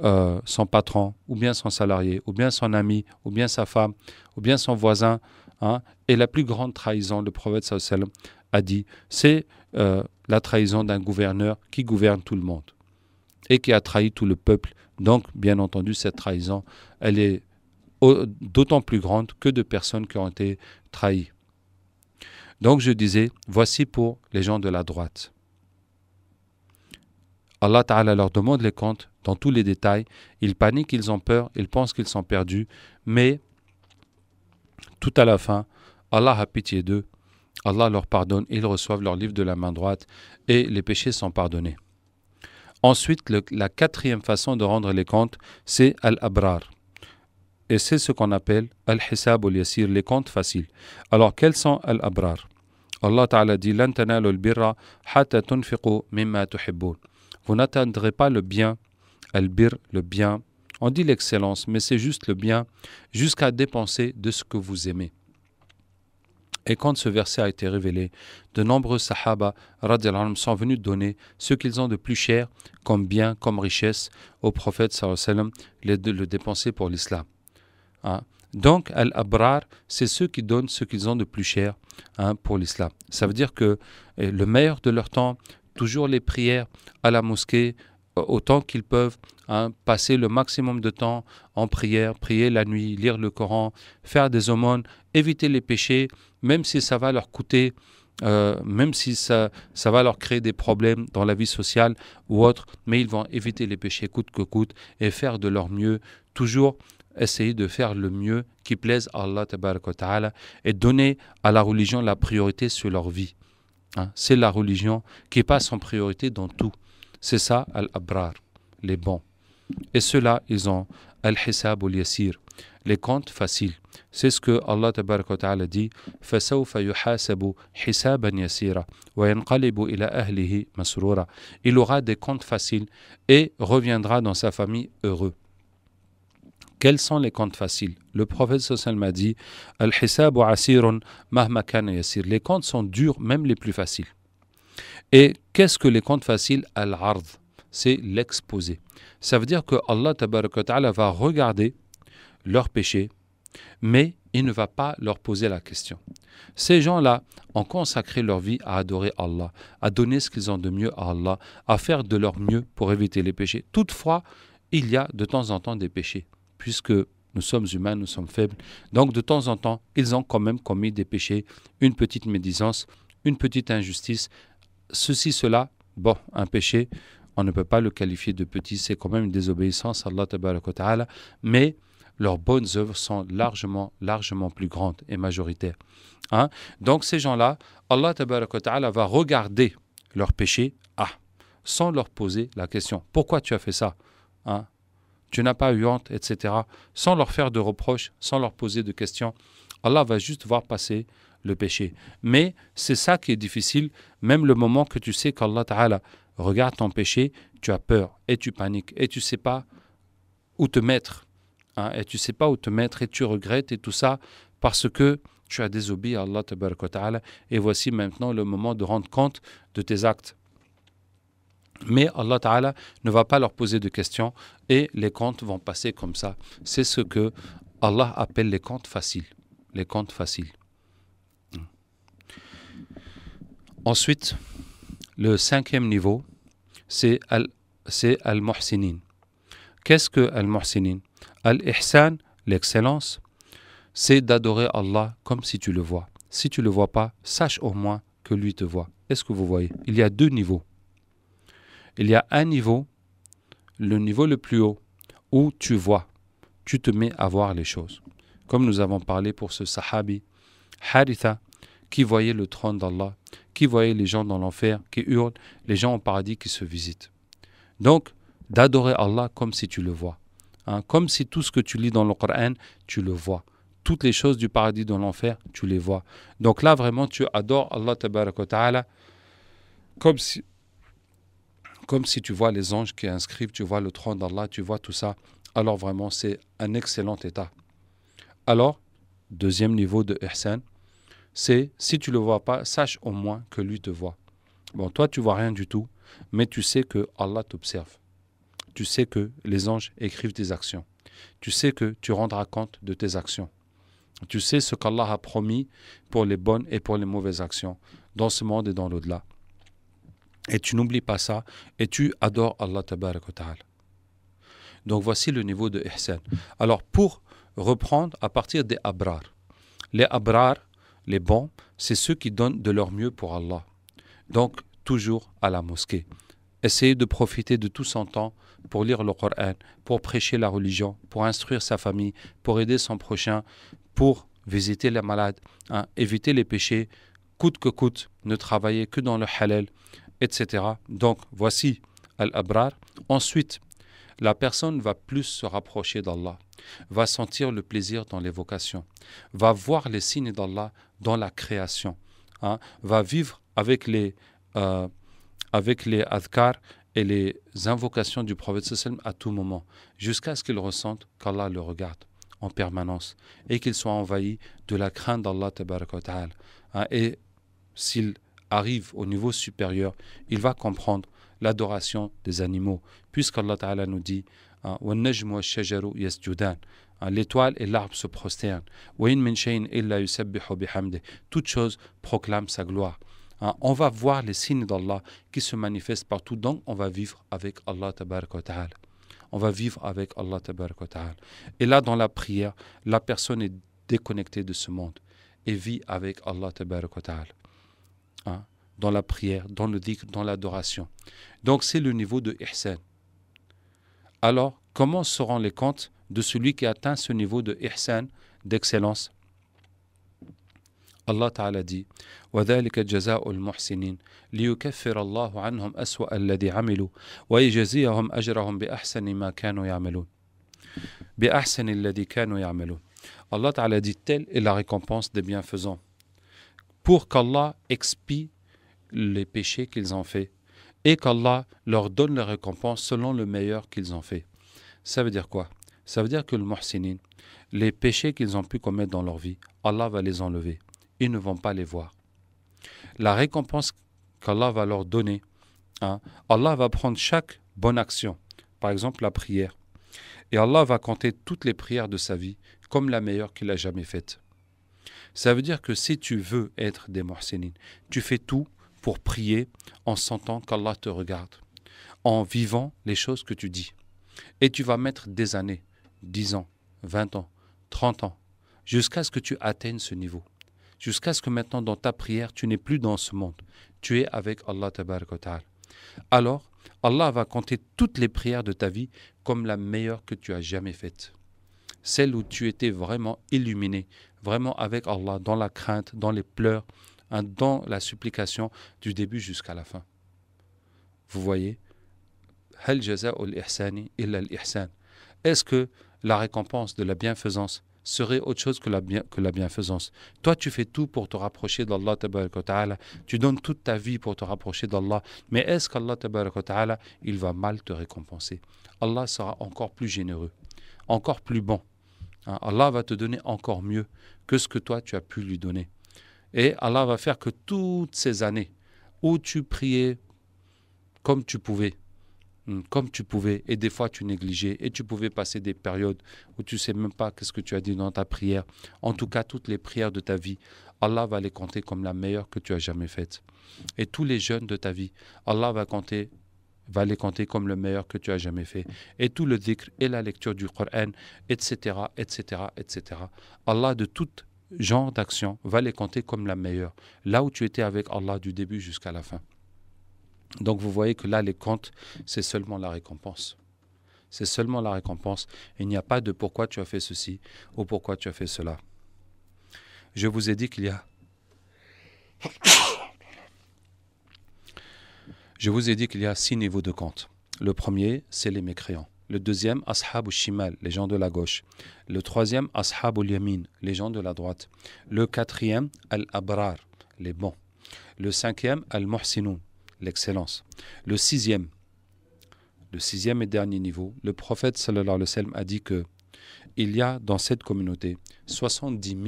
euh, son patron, ou bien son salarié, ou bien son ami, ou bien sa femme, ou bien son voisin, Hein, et la plus grande trahison, le prophète a dit, c'est euh, la trahison d'un gouverneur qui gouverne tout le monde et qui a trahi tout le peuple. Donc, bien entendu, cette trahison, elle est d'autant plus grande que de personnes qui ont été trahies. Donc je disais, voici pour les gens de la droite. Allah Ta'ala leur demande les comptes dans tous les détails. Ils paniquent, ils ont peur, ils pensent qu'ils sont perdus, mais tout à la fin, Allah a pitié d'eux, Allah leur pardonne, ils reçoivent leur livre de la main droite et les péchés sont pardonnés. Ensuite, la quatrième façon de rendre les comptes, c'est Al-Abrar. Et c'est ce qu'on appelle Al-Hisab al-Yasir, les comptes faciles. Alors, quels sont Al-Abrar Allah Ta'ala dit Vous n'atteindrez pas le bien, Al-Bir, le bien, on dit l'excellence, mais c'est juste le bien, jusqu'à dépenser de ce que vous aimez. Et quand ce verset a été révélé, de nombreux sahaba sont venus donner ce qu'ils ont de plus cher comme bien, comme richesse au prophète sallam, de le dépenser pour l'islam. Hein. Donc, Al-Abrar, c'est ceux qui donnent ce qu'ils ont de plus cher hein, pour l'islam. Ça veut dire que eh, le meilleur de leur temps, toujours les prières à la mosquée, euh, autant qu'ils peuvent, hein, passer le maximum de temps en prière, prier la nuit, lire le Coran, faire des aumônes, éviter les péchés, même si ça va leur coûter, euh, même si ça, ça va leur créer des problèmes dans la vie sociale ou autre, mais ils vont éviter les péchés coûte que coûte et faire de leur mieux, toujours essayer de faire le mieux qui plaise à Allah et donner à la religion la priorité sur leur vie. Hein. C'est la religion qui passe en priorité dans tout. C'est ça, Al-Abrar, les bons. Et ceux-là, ils ont Al-Hisab al-Yasir, les comptes faciles. C'est ce que Allah Ta'ala dit Il aura des comptes faciles et reviendra dans sa famille heureux. Quels sont les comptes faciles Le prophète sallam a dit al asirun yasir. Les comptes sont durs, même les plus faciles. Et qu'est-ce que les comptes faciles à ard C'est l'exposer. Ça veut dire que Allah va regarder leurs péchés, mais il ne va pas leur poser la question. Ces gens-là ont consacré leur vie à adorer Allah, à donner ce qu'ils ont de mieux à Allah, à faire de leur mieux pour éviter les péchés. Toutefois, il y a de temps en temps des péchés, puisque nous sommes humains, nous sommes faibles. Donc de temps en temps, ils ont quand même commis des péchés, une petite médisance, une petite injustice, ceci, cela, bon, un péché, on ne peut pas le qualifier de petit, c'est quand même une désobéissance à Allah mais leurs bonnes œuvres sont largement, largement plus grandes et majoritaires. Hein? Donc ces gens-là, Allah va regarder leur péché, ah, sans leur poser la question, pourquoi tu as fait ça hein? Tu n'as pas eu honte, etc. Sans leur faire de reproches, sans leur poser de questions. Allah va juste voir passer le péché. Mais c'est ça qui est difficile, même le moment que tu sais qu'Allah Ta'ala regarde ton péché, tu as peur et tu paniques et tu sais pas où te mettre. Hein, et tu sais pas où te mettre et tu regrettes et tout ça parce que tu as désobéi à Allah Ta'ala et voici maintenant le moment de rendre compte de tes actes. Mais Allah Ta'ala ne va pas leur poser de questions et les comptes vont passer comme ça. C'est ce que Allah appelle les comptes faciles. Les comptes faciles. Ensuite, le cinquième niveau, c'est Al-Muhsinin. Al muhsinin quest ce que Al-Muhsinin Al-Ihsan, l'excellence, c'est d'adorer Allah comme si tu le vois. Si tu ne le vois pas, sache au moins que lui te voit. Est-ce que vous voyez Il y a deux niveaux. Il y a un niveau, le niveau le plus haut, où tu vois, tu te mets à voir les choses. Comme nous avons parlé pour ce sahabi, Haritha, qui voyait le trône d'Allah Qui voyait les gens dans l'enfer qui hurlent, les gens au paradis qui se visitent Donc, d'adorer Allah comme si tu le vois. Hein, comme si tout ce que tu lis dans le Coran, tu le vois. Toutes les choses du paradis dans l'enfer, tu les vois. Donc là, vraiment, tu adores Allah ta'ala comme si, comme si tu vois les anges qui inscrivent, tu vois le trône d'Allah, tu vois tout ça. Alors vraiment, c'est un excellent état. Alors, deuxième niveau de ihsan, c'est si tu le vois pas, sache au moins que lui te voit. Bon, toi, tu vois rien du tout, mais tu sais que Allah t'observe. Tu sais que les anges écrivent tes actions. Tu sais que tu rendras compte de tes actions. Tu sais ce qu'Allah a promis pour les bonnes et pour les mauvaises actions, dans ce monde et dans l'au-delà. Et tu n'oublies pas ça, et tu adores Allah Ta'ala. Donc voici le niveau de Ihsan. Alors pour reprendre à partir des Abrar. Les Abrar, les bons, c'est ceux qui donnent de leur mieux pour Allah. Donc, toujours à la mosquée. Essayez de profiter de tout son temps pour lire le Coran, pour prêcher la religion, pour instruire sa famille, pour aider son prochain, pour visiter les malades, hein, éviter les péchés, coûte que coûte, ne travaillez que dans le halal, etc. Donc voici Al-Abrar. Ensuite, la personne va plus se rapprocher d'Allah, va sentir le plaisir dans l'évocation, va voir les signes d'Allah dans la création, hein, va vivre avec les, euh, avec les adhkar et les invocations du prophète à tout moment, jusqu'à ce qu'il ressente qu'Allah le regarde en permanence et qu'il soit envahi de la crainte d'Allah. Hein, et s'il arrive au niveau supérieur, il va comprendre l'adoration des animaux. Puisqu'Allah Ta'ala nous dit hein, hein, L'étoile et l'arbre se prosternent. Toute chose proclame sa gloire. Hein, on va voir les signes d'Allah qui se manifestent partout, donc on va vivre avec Allah Ta'ala. On va vivre avec Allah Ta'ala. Et là, dans la prière, la personne est déconnectée de ce monde et vit avec Allah Ta'ala dans la prière, dans le dhikr, dans l'adoration. Donc c'est le niveau de ihsan. Alors, comment seront les comptes de celui qui atteint ce niveau de ihsan, d'excellence Allah Ta'ala dit وذلك جزاء المحسنين ليكفر الله عنهم أسوأ الذي عملوا ويجزيهم أجرهم بأحسن ما كانوا يعملون بأحسن الذي كانوا يعملون Allah Ta'ala dit telle est la récompense des bienfaisants pour qu'Allah expie les péchés qu'ils ont faits et qu'Allah leur donne la récompense selon le meilleur qu'ils ont fait. Ça veut dire quoi Ça veut dire que le muhsinin, les péchés qu'ils ont pu commettre dans leur vie, Allah va les enlever. Ils ne vont pas les voir. La récompense qu'Allah va leur donner, hein, Allah va prendre chaque bonne action, par exemple la prière, et Allah va compter toutes les prières de sa vie comme la meilleure qu'il a jamais faite. Ça veut dire que si tu veux être des muhsinin, tu fais tout pour prier en sentant qu'Allah te regarde, en vivant les choses que tu dis. Et tu vas mettre des années, 10 ans, 20 ans, 30 ans, jusqu'à ce que tu atteignes ce niveau. Jusqu'à ce que maintenant, dans ta prière, tu n'es plus dans ce monde. Tu es avec Allah Alors, Allah va compter toutes les prières de ta vie comme la meilleure que tu as jamais faite. Celle où tu étais vraiment illuminé, vraiment avec Allah, dans la crainte, dans les pleurs, Hein, dans la supplication du début jusqu'à la fin. Vous voyez Est-ce que la récompense de la bienfaisance serait autre chose que la, que la bienfaisance. Toi, tu fais tout pour te rapprocher d'Allah. Tu donnes toute ta vie pour te rapprocher d'Allah. Mais est-ce qu'Allah, il va mal te récompenser Allah sera encore plus généreux, encore plus bon. Hein. Allah va te donner encore mieux que ce que toi, tu as pu lui donner. Et Allah va faire que toutes ces années où tu priais comme tu pouvais, hmm, comme tu pouvais, et des fois tu négligeais, et tu pouvais passer des périodes où tu sais même pas qu'est-ce que tu as dit dans ta prière. En tout cas, toutes les prières de ta vie, Allah va les compter comme la meilleure que tu as jamais faite. Et tous les jeûnes de ta vie, Allah va compter va les compter comme le meilleur que tu as jamais fait. Et tout le dhikr et la lecture du Coran, etc., etc., etc. Allah, de toutes genre d'action, va les compter comme la meilleure. Là où tu étais avec Allah du début jusqu'à la fin. Donc vous voyez que là, les comptes, c'est seulement la récompense. C'est seulement la récompense. Il n'y a pas de pourquoi tu as fait ceci ou pourquoi tu as fait cela. Je vous ai dit qu'il y a... Je vous ai dit qu'il y a six niveaux de compte. Le premier, c'est les mécréants. Le deuxième, Ashab shimal les gens de la gauche. Le troisième, Ashab yamin les gens de la droite. Le quatrième, Al-Abrar, les bons. Le cinquième, Al-Muhsinun, l'excellence. Le sixième, le sixième et dernier niveau, le prophète sallallahu alayhi wa a dit que il y a dans cette communauté 70 000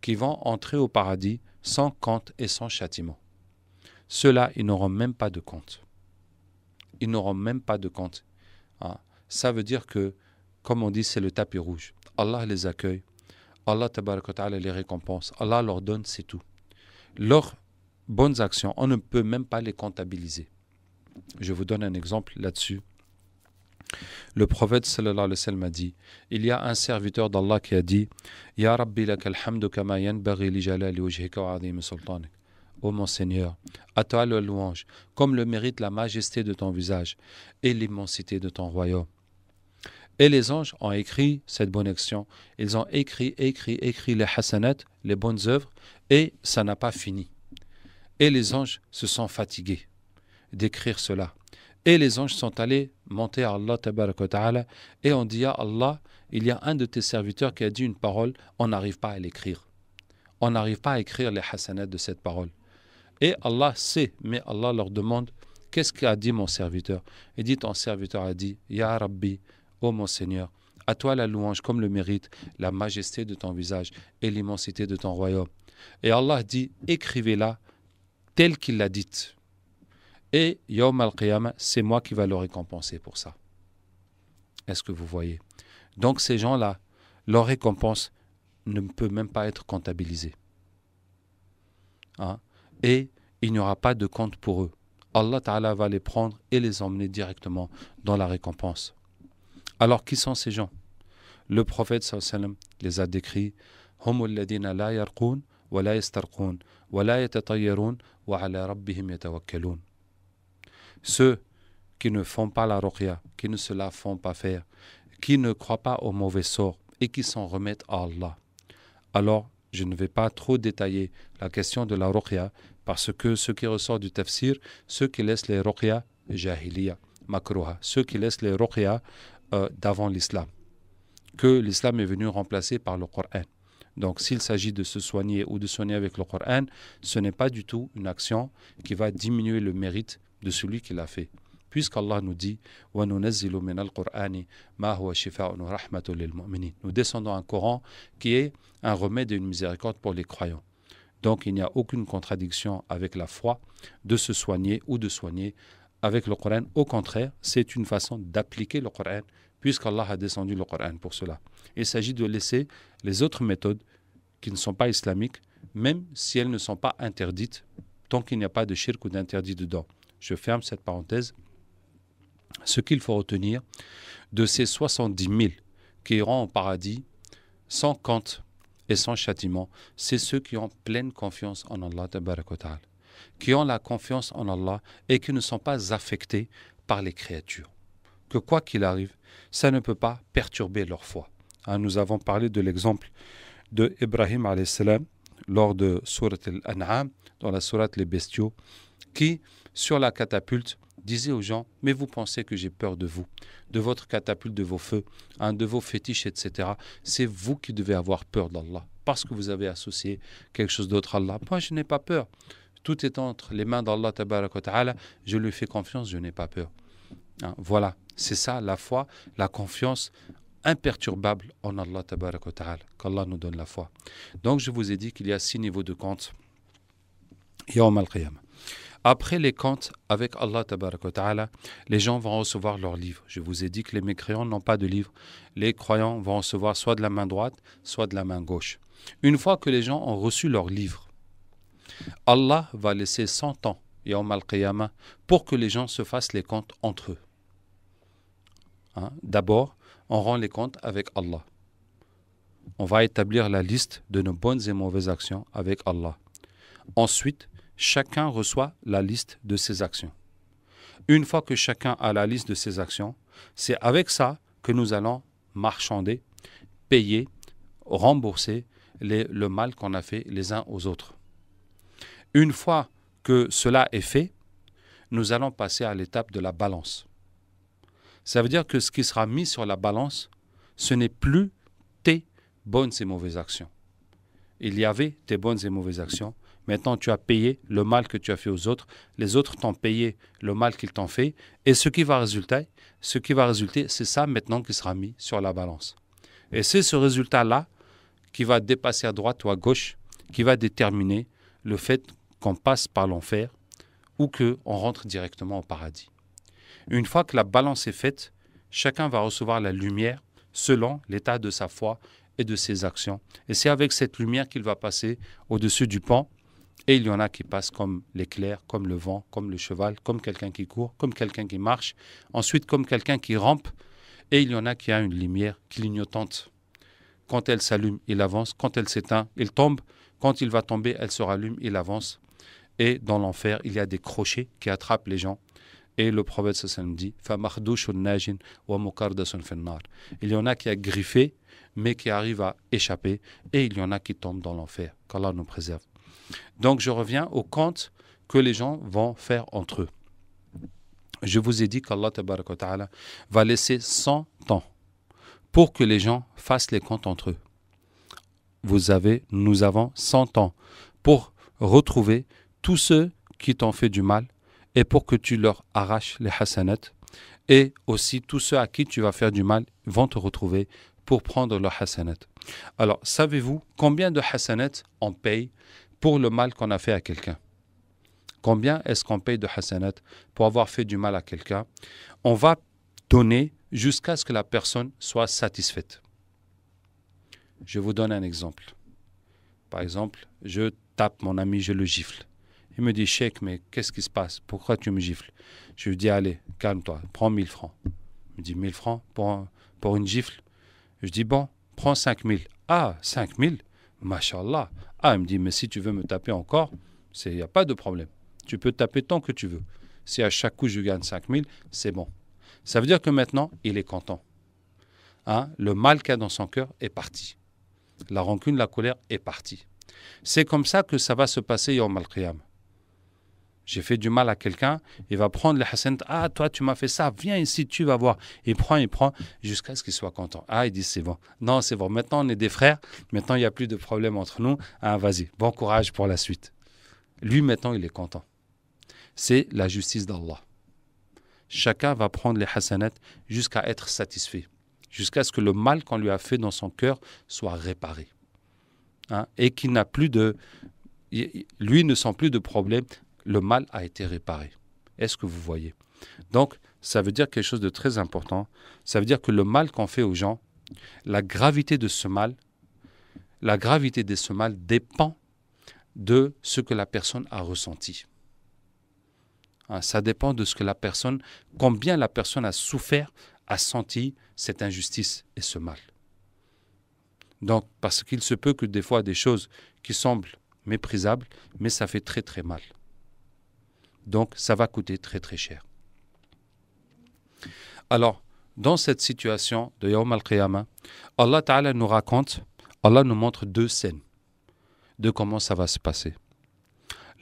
qui vont entrer au paradis sans compte et sans châtiment. Ceux-là, ils n'auront même pas de compte. Ils n'auront même pas de compte. Hein. Ça veut dire que, comme on dit, c'est le tapis rouge. Allah les accueille. Allah ta'ala les récompense. Allah leur donne, c'est tout. Leurs bonnes actions, on ne peut même pas les comptabiliser. Je vous donne un exemple là-dessus. Le prophète sallallahu alayhi wa sallam a dit Il y a un serviteur d'Allah qui a dit Ya Rabbi lakal kama yanbaghi li jalali wa sultanik. Ô mon Seigneur, à toi le louange, comme le mérite la majesté de ton visage et l'immensité de ton royaume. Et les anges ont écrit cette bonne action. Ils ont écrit, écrit, écrit les hasanat, les bonnes œuvres, et ça n'a pas fini. Et les anges se sont fatigués d'écrire cela. Et les anges sont allés monter à Allah et ont dit à Allah, il y a un de tes serviteurs qui a dit une parole, on n'arrive pas à l'écrire. On n'arrive pas à écrire les hasanat de cette parole. Et Allah sait, mais Allah leur demande, qu'est-ce qu'a dit mon serviteur Et dit, ton serviteur a dit, Ya Rabbi, Ô oh, mon Seigneur, à toi la louange comme le mérite, la majesté de ton visage et l'immensité de ton royaume. Et Allah dit, écrivez-la telle qu'il l'a dite. Et Yom al » c'est moi qui va le récompenser pour ça. Est-ce que vous voyez Donc ces gens-là, leur récompense ne peut même pas être comptabilisée. Hein et il n'y aura pas de compte pour eux. Allah Ta'ala va les prendre et les emmener directement dans la récompense. Alors, qui sont ces gens Le prophète sallam les a décrits hum Ceux qui ne font pas la ruqya, qui ne se la font pas faire, qui ne croient pas au mauvais sort et qui s'en remettent à Allah. Alors, je ne vais pas trop détailler la question de la ruqya parce que ce qui ressort du tafsir, ceux qui laissent les ruqya jahiliya, makruha, ceux qui laissent les ruqya euh, d'avant l'islam, que l'islam est venu remplacer par le Coran. Donc s'il s'agit de se soigner ou de soigner avec le Coran, ce n'est pas du tout une action qui va diminuer le mérite de celui qui l'a fait. Puisqu'Allah nous dit Nous descendons un Coran qui est un remède et une miséricorde pour les croyants. Donc il n'y a aucune contradiction avec la foi de se soigner ou de soigner avec le Coran. Au contraire, c'est une façon d'appliquer le Coran, puisqu'Allah a descendu le Coran pour cela. Il s'agit de laisser les autres méthodes qui ne sont pas islamiques, même si elles ne sont pas interdites, tant qu'il n'y a pas de shirk ou d'interdit dedans. Je ferme cette parenthèse. Ce qu'il faut retenir de ces 70 000 qui iront au paradis sans compte et sans châtiment, c'est ceux qui ont pleine confiance en Allah qui ont la confiance en Allah et qui ne sont pas affectés par les créatures. Que quoi qu'il arrive, ça ne peut pas perturber leur foi. Ah, nous avons parlé de l'exemple de Ibrahim salam lors de Surat al-An'am, dans la Surat les bestiaux, qui, sur la catapulte, disait aux gens Mais vous pensez que j'ai peur de vous, de votre catapulte, de vos feux, hein, de vos fétiches, etc. C'est vous qui devez avoir peur d'Allah parce que vous avez associé quelque chose d'autre à Allah. Moi, je n'ai pas peur. Tout est entre les mains d'Allah Je lui fais confiance, je n'ai pas peur. Hein, voilà, c'est ça la foi, la confiance imperturbable en Allah Qu'Allah nous donne la foi. Donc je vous ai dit qu'il y a six niveaux de compte. Yawm al Après les comptes avec Allah les gens vont recevoir leurs livres. Je vous ai dit que les mécréants n'ont pas de livre. Les croyants vont recevoir soit de la main droite, soit de la main gauche. Une fois que les gens ont reçu leurs livres, Allah va laisser 100 ans, al pour que les gens se fassent les comptes entre eux. Hein, d'abord, on rend les comptes avec Allah. On va établir la liste de nos bonnes et mauvaises actions avec Allah. Ensuite, chacun reçoit la liste de ses actions. Une fois que chacun a la liste de ses actions, c'est avec ça que nous allons marchander, payer, rembourser le mal qu'on a fait les uns aux autres. Une fois que cela est fait, nous allons passer à l'étape de la balance. Ça veut dire que ce qui sera mis sur la balance, ce n'est plus tes bonnes et mauvaises actions. Il y avait tes bonnes et mauvaises actions. Maintenant, tu as payé le mal que tu as fait aux autres. Les autres t'ont payé le mal qu'ils t'ont fait. Et ce qui va résulter, ce qui va résulter, c'est ça maintenant qui sera mis sur la balance. Et c'est ce résultat-là qui va dépasser à droite ou à gauche, qui va déterminer le fait qu'on passe par l'enfer ou que on rentre directement au paradis. Une fois que la balance est faite, chacun va recevoir la lumière selon l'état de sa foi et de ses actions. Et c'est avec cette lumière qu'il va passer au-dessus du pont. Et il y en a qui passent comme l'éclair, comme le vent, comme le cheval, comme quelqu'un qui court, comme quelqu'un qui marche, ensuite comme quelqu'un qui rampe. Et il y en a qui a une lumière clignotante. Quand elle s'allume, il avance. Quand elle s'éteint, il tombe. Quand il va tomber, elle se rallume, il avance. Et dans l'enfer, il y a des crochets qui attrapent les gens. Et le prophète dit Il y en a qui a griffé, mais qui arrive à échapper. Et il y en a qui tombent dans l'enfer. Qu'Allah nous préserve. Donc je reviens au compte que les gens vont faire entre eux. Je vous ai dit qu'Allah va laisser 100 ans pour que les gens fassent les comptes entre eux. Vous avez, nous avons 100 ans pour retrouver tous ceux qui t'ont fait du mal et pour que tu leur arraches les hasanats. Et aussi, tous ceux à qui tu vas faire du mal vont te retrouver pour prendre leurs hassanettes. Alors, savez-vous combien de hassanettes on paye pour le mal qu'on a fait à quelqu'un Combien est-ce qu'on paye de hassanettes pour avoir fait du mal à quelqu'un On va donner jusqu'à ce que la personne soit satisfaite. Je vous donne un exemple. Par exemple, je tape mon ami, je le gifle me dit, Sheikh, mais qu'est-ce qui se passe Pourquoi tu me gifles Je lui dis, allez, calme-toi, prends 1000 francs. Il me dit, 1000 francs pour, pour une gifle Je dis, bon, prends 5000. Ah, 5000 Mashallah. Ah, il me dit, mais si tu veux me taper encore, il n'y a pas de problème. Tu peux taper tant que tu veux. Si à chaque coup je gagne 5000, c'est bon. Ça veut dire que maintenant, il est content. Hein, le mal qu'il a dans son cœur est parti. La rancune, la colère est partie. C'est comme ça que ça va se passer Yom al j'ai fait du mal à quelqu'un, il va prendre les hassanet. ah toi tu m'as fait ça, viens ici, tu vas voir. Il prend, il prend, jusqu'à ce qu'il soit content. Ah, il dit c'est bon. Non, c'est bon, maintenant on est des frères, maintenant il n'y a plus de problème entre nous. Ah, vas-y, bon courage pour la suite. Lui maintenant il est content. C'est la justice d'Allah. Chacun va prendre les hassanet jusqu'à être satisfait, jusqu'à ce que le mal qu'on lui a fait dans son cœur soit réparé. Hein, et qu'il n'a plus de, lui ne sent plus de problème le mal a été réparé. Est-ce que vous voyez Donc, ça veut dire quelque chose de très important. Ça veut dire que le mal qu'on fait aux gens, la gravité de ce mal, la gravité de ce mal dépend de ce que la personne a ressenti. Hein, ça dépend de ce que la personne, combien la personne a souffert, a senti cette injustice et ce mal. Donc, parce qu'il se peut que des fois des choses qui semblent méprisables, mais ça fait très très mal. Donc ça va coûter très très cher. Alors, dans cette situation de Yawm al-Qiyamah, Allah Ta'ala nous raconte, Allah nous montre deux scènes de comment ça va se passer.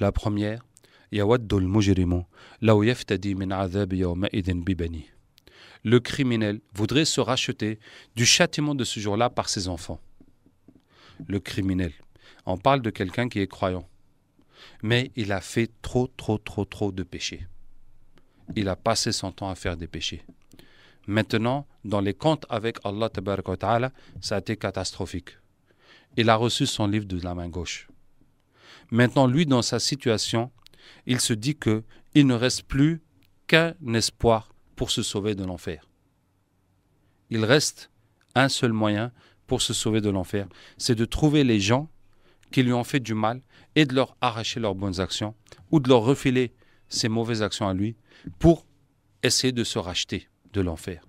La première, le criminel voudrait se racheter du châtiment de ce jour-là par ses enfants. Le criminel. On parle de quelqu'un qui est croyant. Mais il a fait trop, trop, trop, trop de péchés. Il a passé son temps à faire des péchés. Maintenant, dans les comptes avec Allah, ça a été catastrophique. Il a reçu son livre de la main gauche. Maintenant, lui, dans sa situation, il se dit que il ne reste plus qu'un espoir pour se sauver de l'enfer. Il reste un seul moyen pour se sauver de l'enfer, c'est de trouver les gens qui lui ont fait du mal et de leur arracher leurs bonnes actions ou de leur refiler ses mauvaises actions à lui pour essayer de se racheter de l'enfer.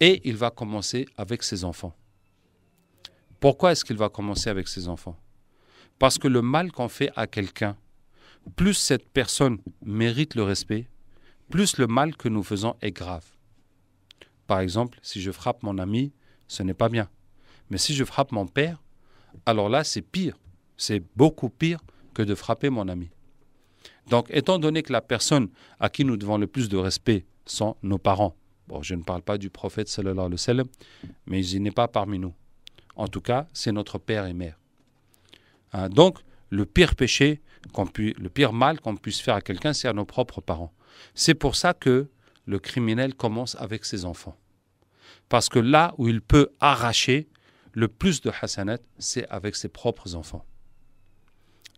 Et il va commencer avec ses enfants. Pourquoi est-ce qu'il va commencer avec ses enfants Parce que le mal qu'on fait à quelqu'un, plus cette personne mérite le respect, plus le mal que nous faisons est grave. Par exemple, si je frappe mon ami, ce n'est pas bien. Mais si je frappe mon père, alors là, c'est pire c'est beaucoup pire que de frapper mon ami. Donc, étant donné que la personne à qui nous devons le plus de respect sont nos parents, bon, je ne parle pas du prophète sallallahu alayhi wa sallam, mais il n'est pas parmi nous. En tout cas, c'est notre père et mère. Hein, donc, le pire péché, le pire mal qu'on puisse faire à quelqu'un, c'est à nos propres parents. C'est pour ça que le criminel commence avec ses enfants. Parce que là où il peut arracher le plus de hasanat, c'est avec ses propres enfants.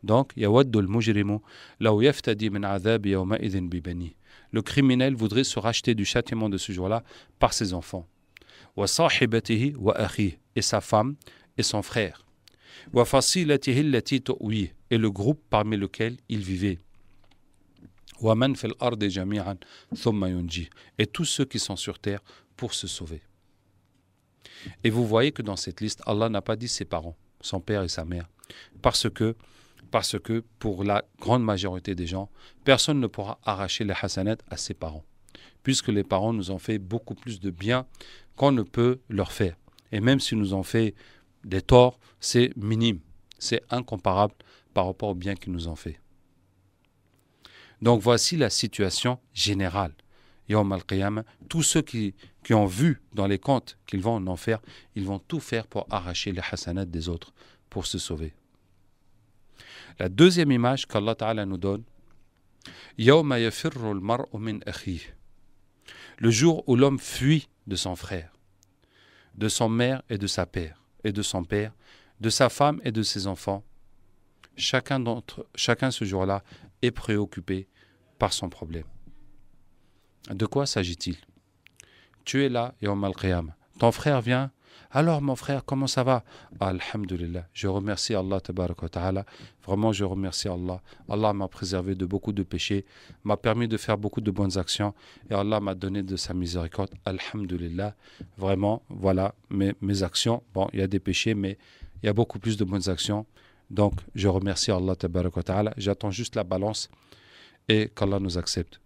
Donc, Le criminel voudrait se racheter du châtiment de ce jour-là par ses enfants. Et sa femme et son frère. Et le groupe parmi lequel il vivait. Et tous ceux qui sont sur terre pour se sauver. Et vous voyez que dans cette liste, Allah n'a pas dit ses parents, son père et sa mère, parce que parce que pour la grande majorité des gens, personne ne pourra arracher les hasanat à ses parents. Puisque les parents nous ont fait beaucoup plus de bien qu'on ne peut leur faire. Et même s'ils nous ont fait des torts, c'est minime. C'est incomparable par rapport au bien qu'ils nous ont fait. Donc voici la situation générale. Yom al tous ceux qui, qui, ont vu dans les contes qu'ils vont en enfer, ils vont tout faire pour arracher les hasanat des autres, pour se sauver. La deuxième image qu'Allah Ta'ala nous donne, le jour où l'homme fuit de son frère, de son mère et de sa père, et de son père, de sa femme et de ses enfants, chacun d'entre chacun ce jour-là est préoccupé par son problème. De quoi s'agit-il Tu es là, Yom al Ton frère vient alors mon frère, comment ça va Alhamdulillah, je remercie Allah Vraiment, je remercie Allah. Allah m'a préservé de beaucoup de péchés, m'a permis de faire beaucoup de bonnes actions et Allah m'a donné de sa miséricorde. Alhamdulillah, vraiment, voilà mes, mes actions. Bon, il y a des péchés, mais il y a beaucoup plus de bonnes actions. Donc, je remercie Allah J'attends juste la balance et qu'Allah nous accepte.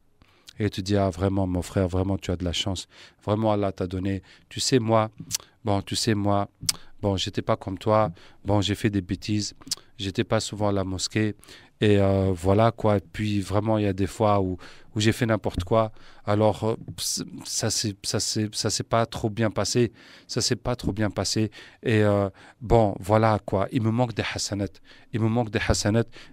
Et tu dis, ah vraiment, mon frère, vraiment, tu as de la chance. Vraiment, Allah t'a donné. Tu sais, moi, bon, tu sais, moi, bon, j'étais pas comme toi. Bon, j'ai fait des bêtises. J'étais pas souvent à la mosquée. Et euh, voilà, quoi. puis, vraiment, il y a des fois où, où j'ai fait n'importe quoi. Alors, euh, ça c'est ça c'est ça s'est pas trop bien passé. Ça s'est pas trop bien passé. Et euh, bon, voilà quoi. Il me manque des hassanets. Il me manque des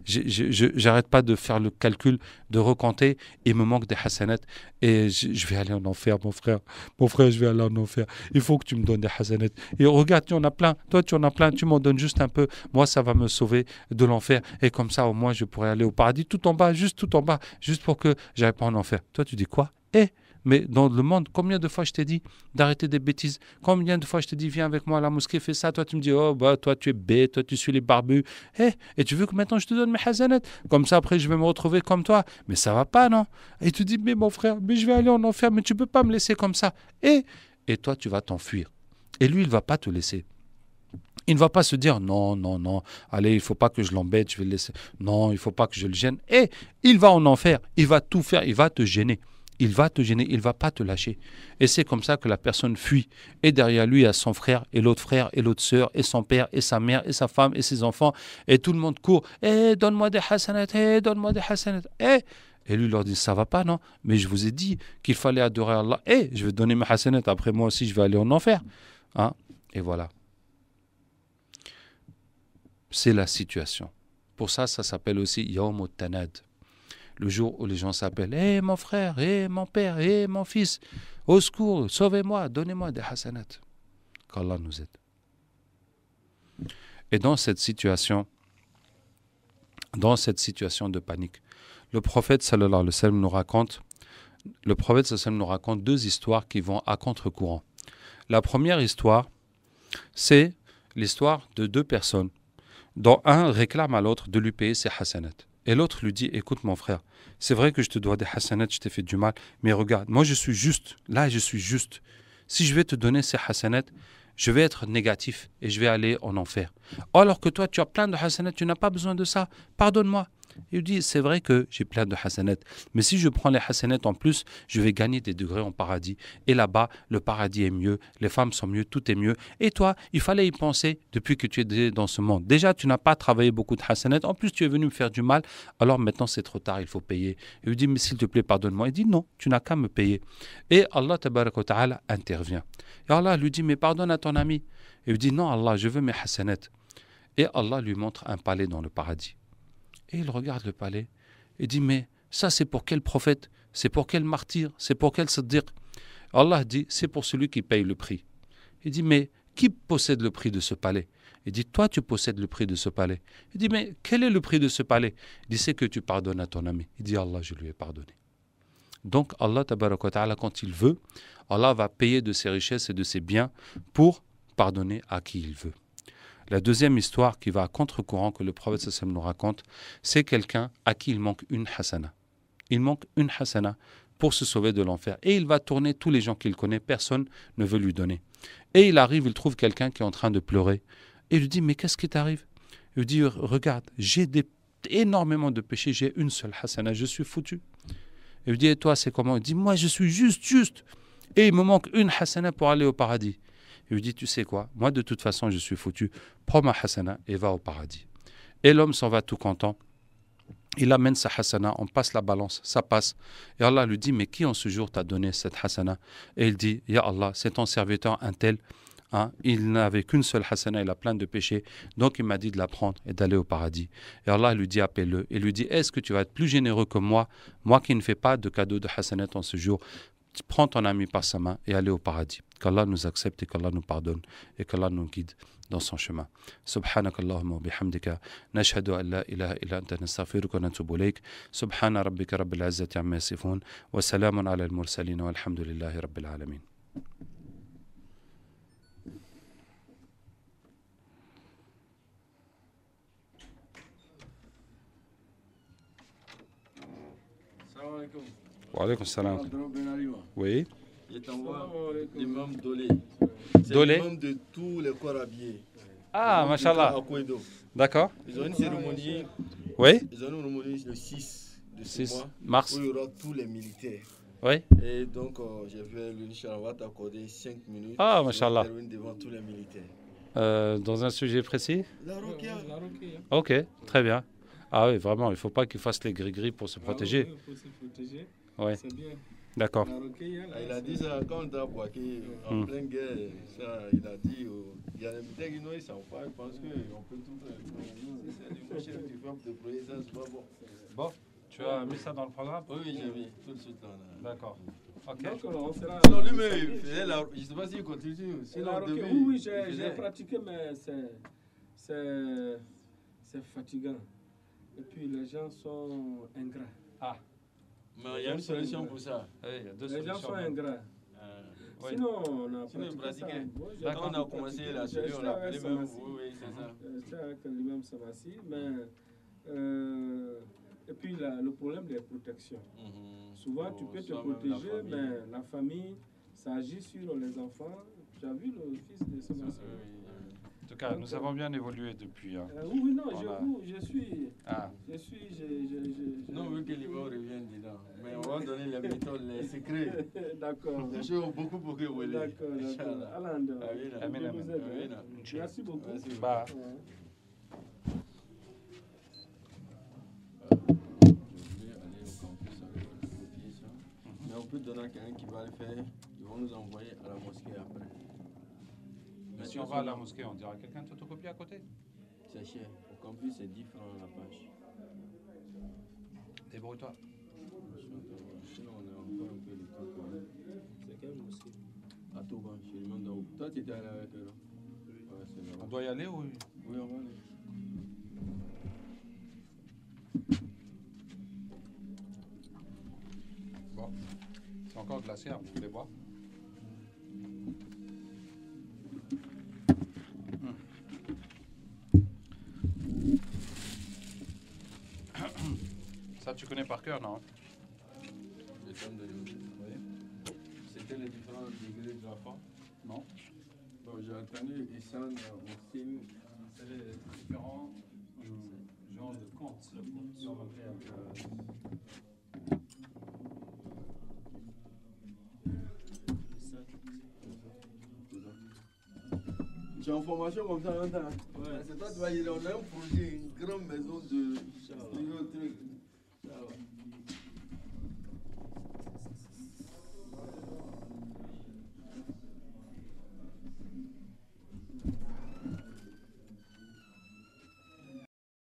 je J'arrête pas de faire le calcul, de recompter. Il me manque des hassanets Et je vais aller en enfer, mon frère. Mon frère, je vais aller en enfer. Il faut que tu me donnes des hassanets. Et regarde, tu en as plein. Toi, tu en as plein. Tu m'en donnes juste un peu. Moi, ça va me sauver de l'enfer. Et comme ça, au moins, je pourrais aller au paradis tout en bas, juste tout en bas, juste pour que j'arrive pas en enfer. Toi, tu dis quoi Eh, mais dans le monde, combien de fois je t'ai dit d'arrêter des bêtises Combien de fois je t'ai dit, viens avec moi à la mosquée, fais ça Toi, tu me dis, oh, bah, toi, tu es bête, toi, tu suis les barbus. Eh, et tu veux que maintenant je te donne mes hazanettes Comme ça, après, je vais me retrouver comme toi. Mais ça va pas, non Et tu dis, mais mon frère, mais je vais aller en enfer, mais tu peux pas me laisser comme ça. Eh, et toi, tu vas t'enfuir. Et lui, il va pas te laisser. Il ne va pas se dire non, non, non, allez, il faut pas que je l'embête, je vais le laisser. Non, il faut pas que je le gêne. Et il va en enfer, il va tout faire, il va te gêner. Il va te gêner, il va pas te lâcher. Et c'est comme ça que la personne fuit. Et derrière lui, il y a son frère, et l'autre frère, et l'autre sœur, et son père, et sa mère, et sa femme, et ses enfants. Et tout le monde court. Eh, donne-moi des hasanat, eh, donne-moi des hasanat. Eh, Et lui leur dit Ça va pas, non Mais je vous ai dit qu'il fallait adorer Allah. Eh, je vais donner mes hasanat, après moi aussi, je vais aller en enfer. Hein Et voilà c'est la situation. Pour ça, ça s'appelle aussi Yom Tanad. Le jour où les gens s'appellent Hé eh, mon frère, hé eh, mon père, hé eh, mon fils, au secours, sauvez-moi, donnez-moi des hasanat. Qu'Allah nous aide. Et dans cette situation, dans cette situation de panique, le prophète sallallahu alayhi wa sallam nous raconte le prophète sallallahu nous raconte deux histoires qui vont à contre-courant. La première histoire, c'est l'histoire de deux personnes dont un réclame à l'autre de lui payer ses hasanat. Et l'autre lui dit Écoute, mon frère, c'est vrai que je te dois des hasanat, je t'ai fait du mal, mais regarde, moi je suis juste, là je suis juste. Si je vais te donner ces hasanat, je vais être négatif et je vais aller en enfer. Alors que toi, tu as plein de hasanat, tu n'as pas besoin de ça. Pardonne-moi. Il dit, c'est vrai que j'ai plein de Hassanet mais si je prends les Hassanet en plus, je vais gagner des degrés en paradis. Et là-bas, le paradis est mieux, les femmes sont mieux, tout est mieux. Et toi, il fallait y penser depuis que tu es dans ce monde. Déjà, tu n'as pas travaillé beaucoup de Hassanet en plus tu es venu me faire du mal, alors maintenant c'est trop tard, il faut payer. Il dit, mais s'il te plaît, pardonne-moi. Il dit, non, tu n'as qu'à me payer. Et Allah intervient. Et Allah lui dit, mais pardonne à ton ami. Il dit, non Allah, je veux mes Hassanet Et Allah lui montre un palais dans le paradis. Et il regarde le palais et dit Mais ça, c'est pour quel prophète C'est pour quel martyr C'est pour quel dire Allah dit C'est pour celui qui paye le prix. Il dit Mais qui possède le prix de ce palais Il dit Toi, tu possèdes le prix de ce palais. Il dit Mais quel est le prix de ce palais Il dit C'est que tu pardonnes à ton ami. Il dit Allah, je lui ai pardonné. Donc Allah, quand il veut, Allah va payer de ses richesses et de ses biens pour pardonner à qui il veut. La deuxième histoire qui va à contre-courant que le prophète nous raconte, c'est quelqu'un à qui il manque une hasana. Il manque une hasana pour se sauver de l'enfer. Et il va tourner tous les gens qu'il connaît, personne ne veut lui donner. Et il arrive, il trouve quelqu'un qui est en train de pleurer. Et il lui dit, mais qu'est-ce qui t'arrive Il lui dit, regarde, j'ai énormément de péchés, j'ai une seule hasana, je suis foutu. Il lui dit, et toi, c'est comment Il dit, moi, je suis juste, juste. Et il me manque une hasana pour aller au paradis. Il lui dit, tu sais quoi, moi de toute façon je suis foutu, prends ma hasana et va au paradis. Et l'homme s'en va tout content. Il amène sa hasana, on passe la balance, ça passe. Et Allah lui dit, mais qui en ce jour t'a donné cette hasana Et il dit, Ya Allah, c'est ton serviteur un tel. Hein. il n'avait qu'une seule hasana, il a plein de péchés. Donc il m'a dit de la prendre et d'aller au paradis. Et Allah lui dit, appelle-le. Et lui dit, est-ce que tu vas être plus généreux que moi, moi qui ne fais pas de cadeau de hasanat en ce jour Prends ton ami par sa main et allez au paradis Qu'Allah nous accepte et qu'Allah nous pardonne Et qu'Allah nous guide dans son chemin Allahumma bihamdika Nashadu an la ilaha ila an tanastafiru Qana tubuleik Subhanarabbika rabbil azati amma al mursalin Alhamdulillahi rabbil alamin Assalamu Wa alaykoum salam. Oui. L'imam Dolé. Dolé. L'imam de tous les corps habillés. Ah, machallah. D'accord. Ils ont une cérémonie. Oui. Ils ont une cérémonie le 6 de 6 mois, mars. Où il y aura tous les militaires. Oui. Et donc, euh, ah, je vais, l'Inch'Allah, t'accorder 5 minutes. Ah, machallah. devant tous les militaires. Euh, dans un sujet précis La roquia. Hein. Ok, très bien. Ah oui, vraiment, il ne faut pas qu'ils fassent les gris-gris pour se protéger. Ah oui, pour se protéger. Ouais. C'est bien. D'accord. Il a hein, dit ça quand on a Boaké, en mm. pleine guerre, ça, il a dit, oh, il y a des militaires qui ne ils pas, ils pensent qu'on peut tout faire. c'est du chef du peuple de projet, bon. Bon, tu as mis ça dans le programme Oui, j'ai mis, tout de suite. D'accord. Ok. Donc, on sera... Non, lui, mais il faisait la... je ne sais pas s'il continue. Si la roquée, oui, oui, j'ai pratiqué, mais c'est fatigant. Et puis les gens sont ingrats. Ah. Mais il y a une solution pour ça. il y a deux Les enfants ingrats. Euh, Sinon, on a Sinon, pratiqué. Là, quand on a commencé la série, on a appelé même. Oui, c'est ça. J'étais avec Samassi, mais. Euh, et puis le problème des protections. Mhm. Souvent, tu oh, peux te protéger, mais la famille ça agit sur les enfants. Tu as vu le fils de Samassi en tout cas, nous avons bien évolué depuis. Hein. Euh, oui, non, je, je suis. Ah. Je suis. Je, je, je, non, oui, que les mots reviennent donner les méthodes, les secrets. D'accord. Merci beaucoup, beaucoup oui. D'accord. Merci beaucoup. Merci. Bah. Mais on peut donner à quelqu'un qui va le faire. Ils vont nous envoyer à la mosquée après. Mais si on va à la mosquée, on dira quelqu'un de copie à côté C'est cher. Au campus, c'est différent, la page. Débrouille-toi. à Je suis demandé où. Toi, tu étais allé avec eux, là Ouais, c'est là. On doit y aller ou Oui, on va aller. Bon, c'est encore glaciaire, vous voulez voir Ça, tu connais par cœur, non Les de les différents degrés de la foi Non. Bon, j'ai entendu Issan euh, Moussim, euh, c'est les différents euh, genres de contes. J'ai en formation comme ça maintenant. Hein, ouais. C'est toi, tu vas y aller. On un projet, une grande maison de.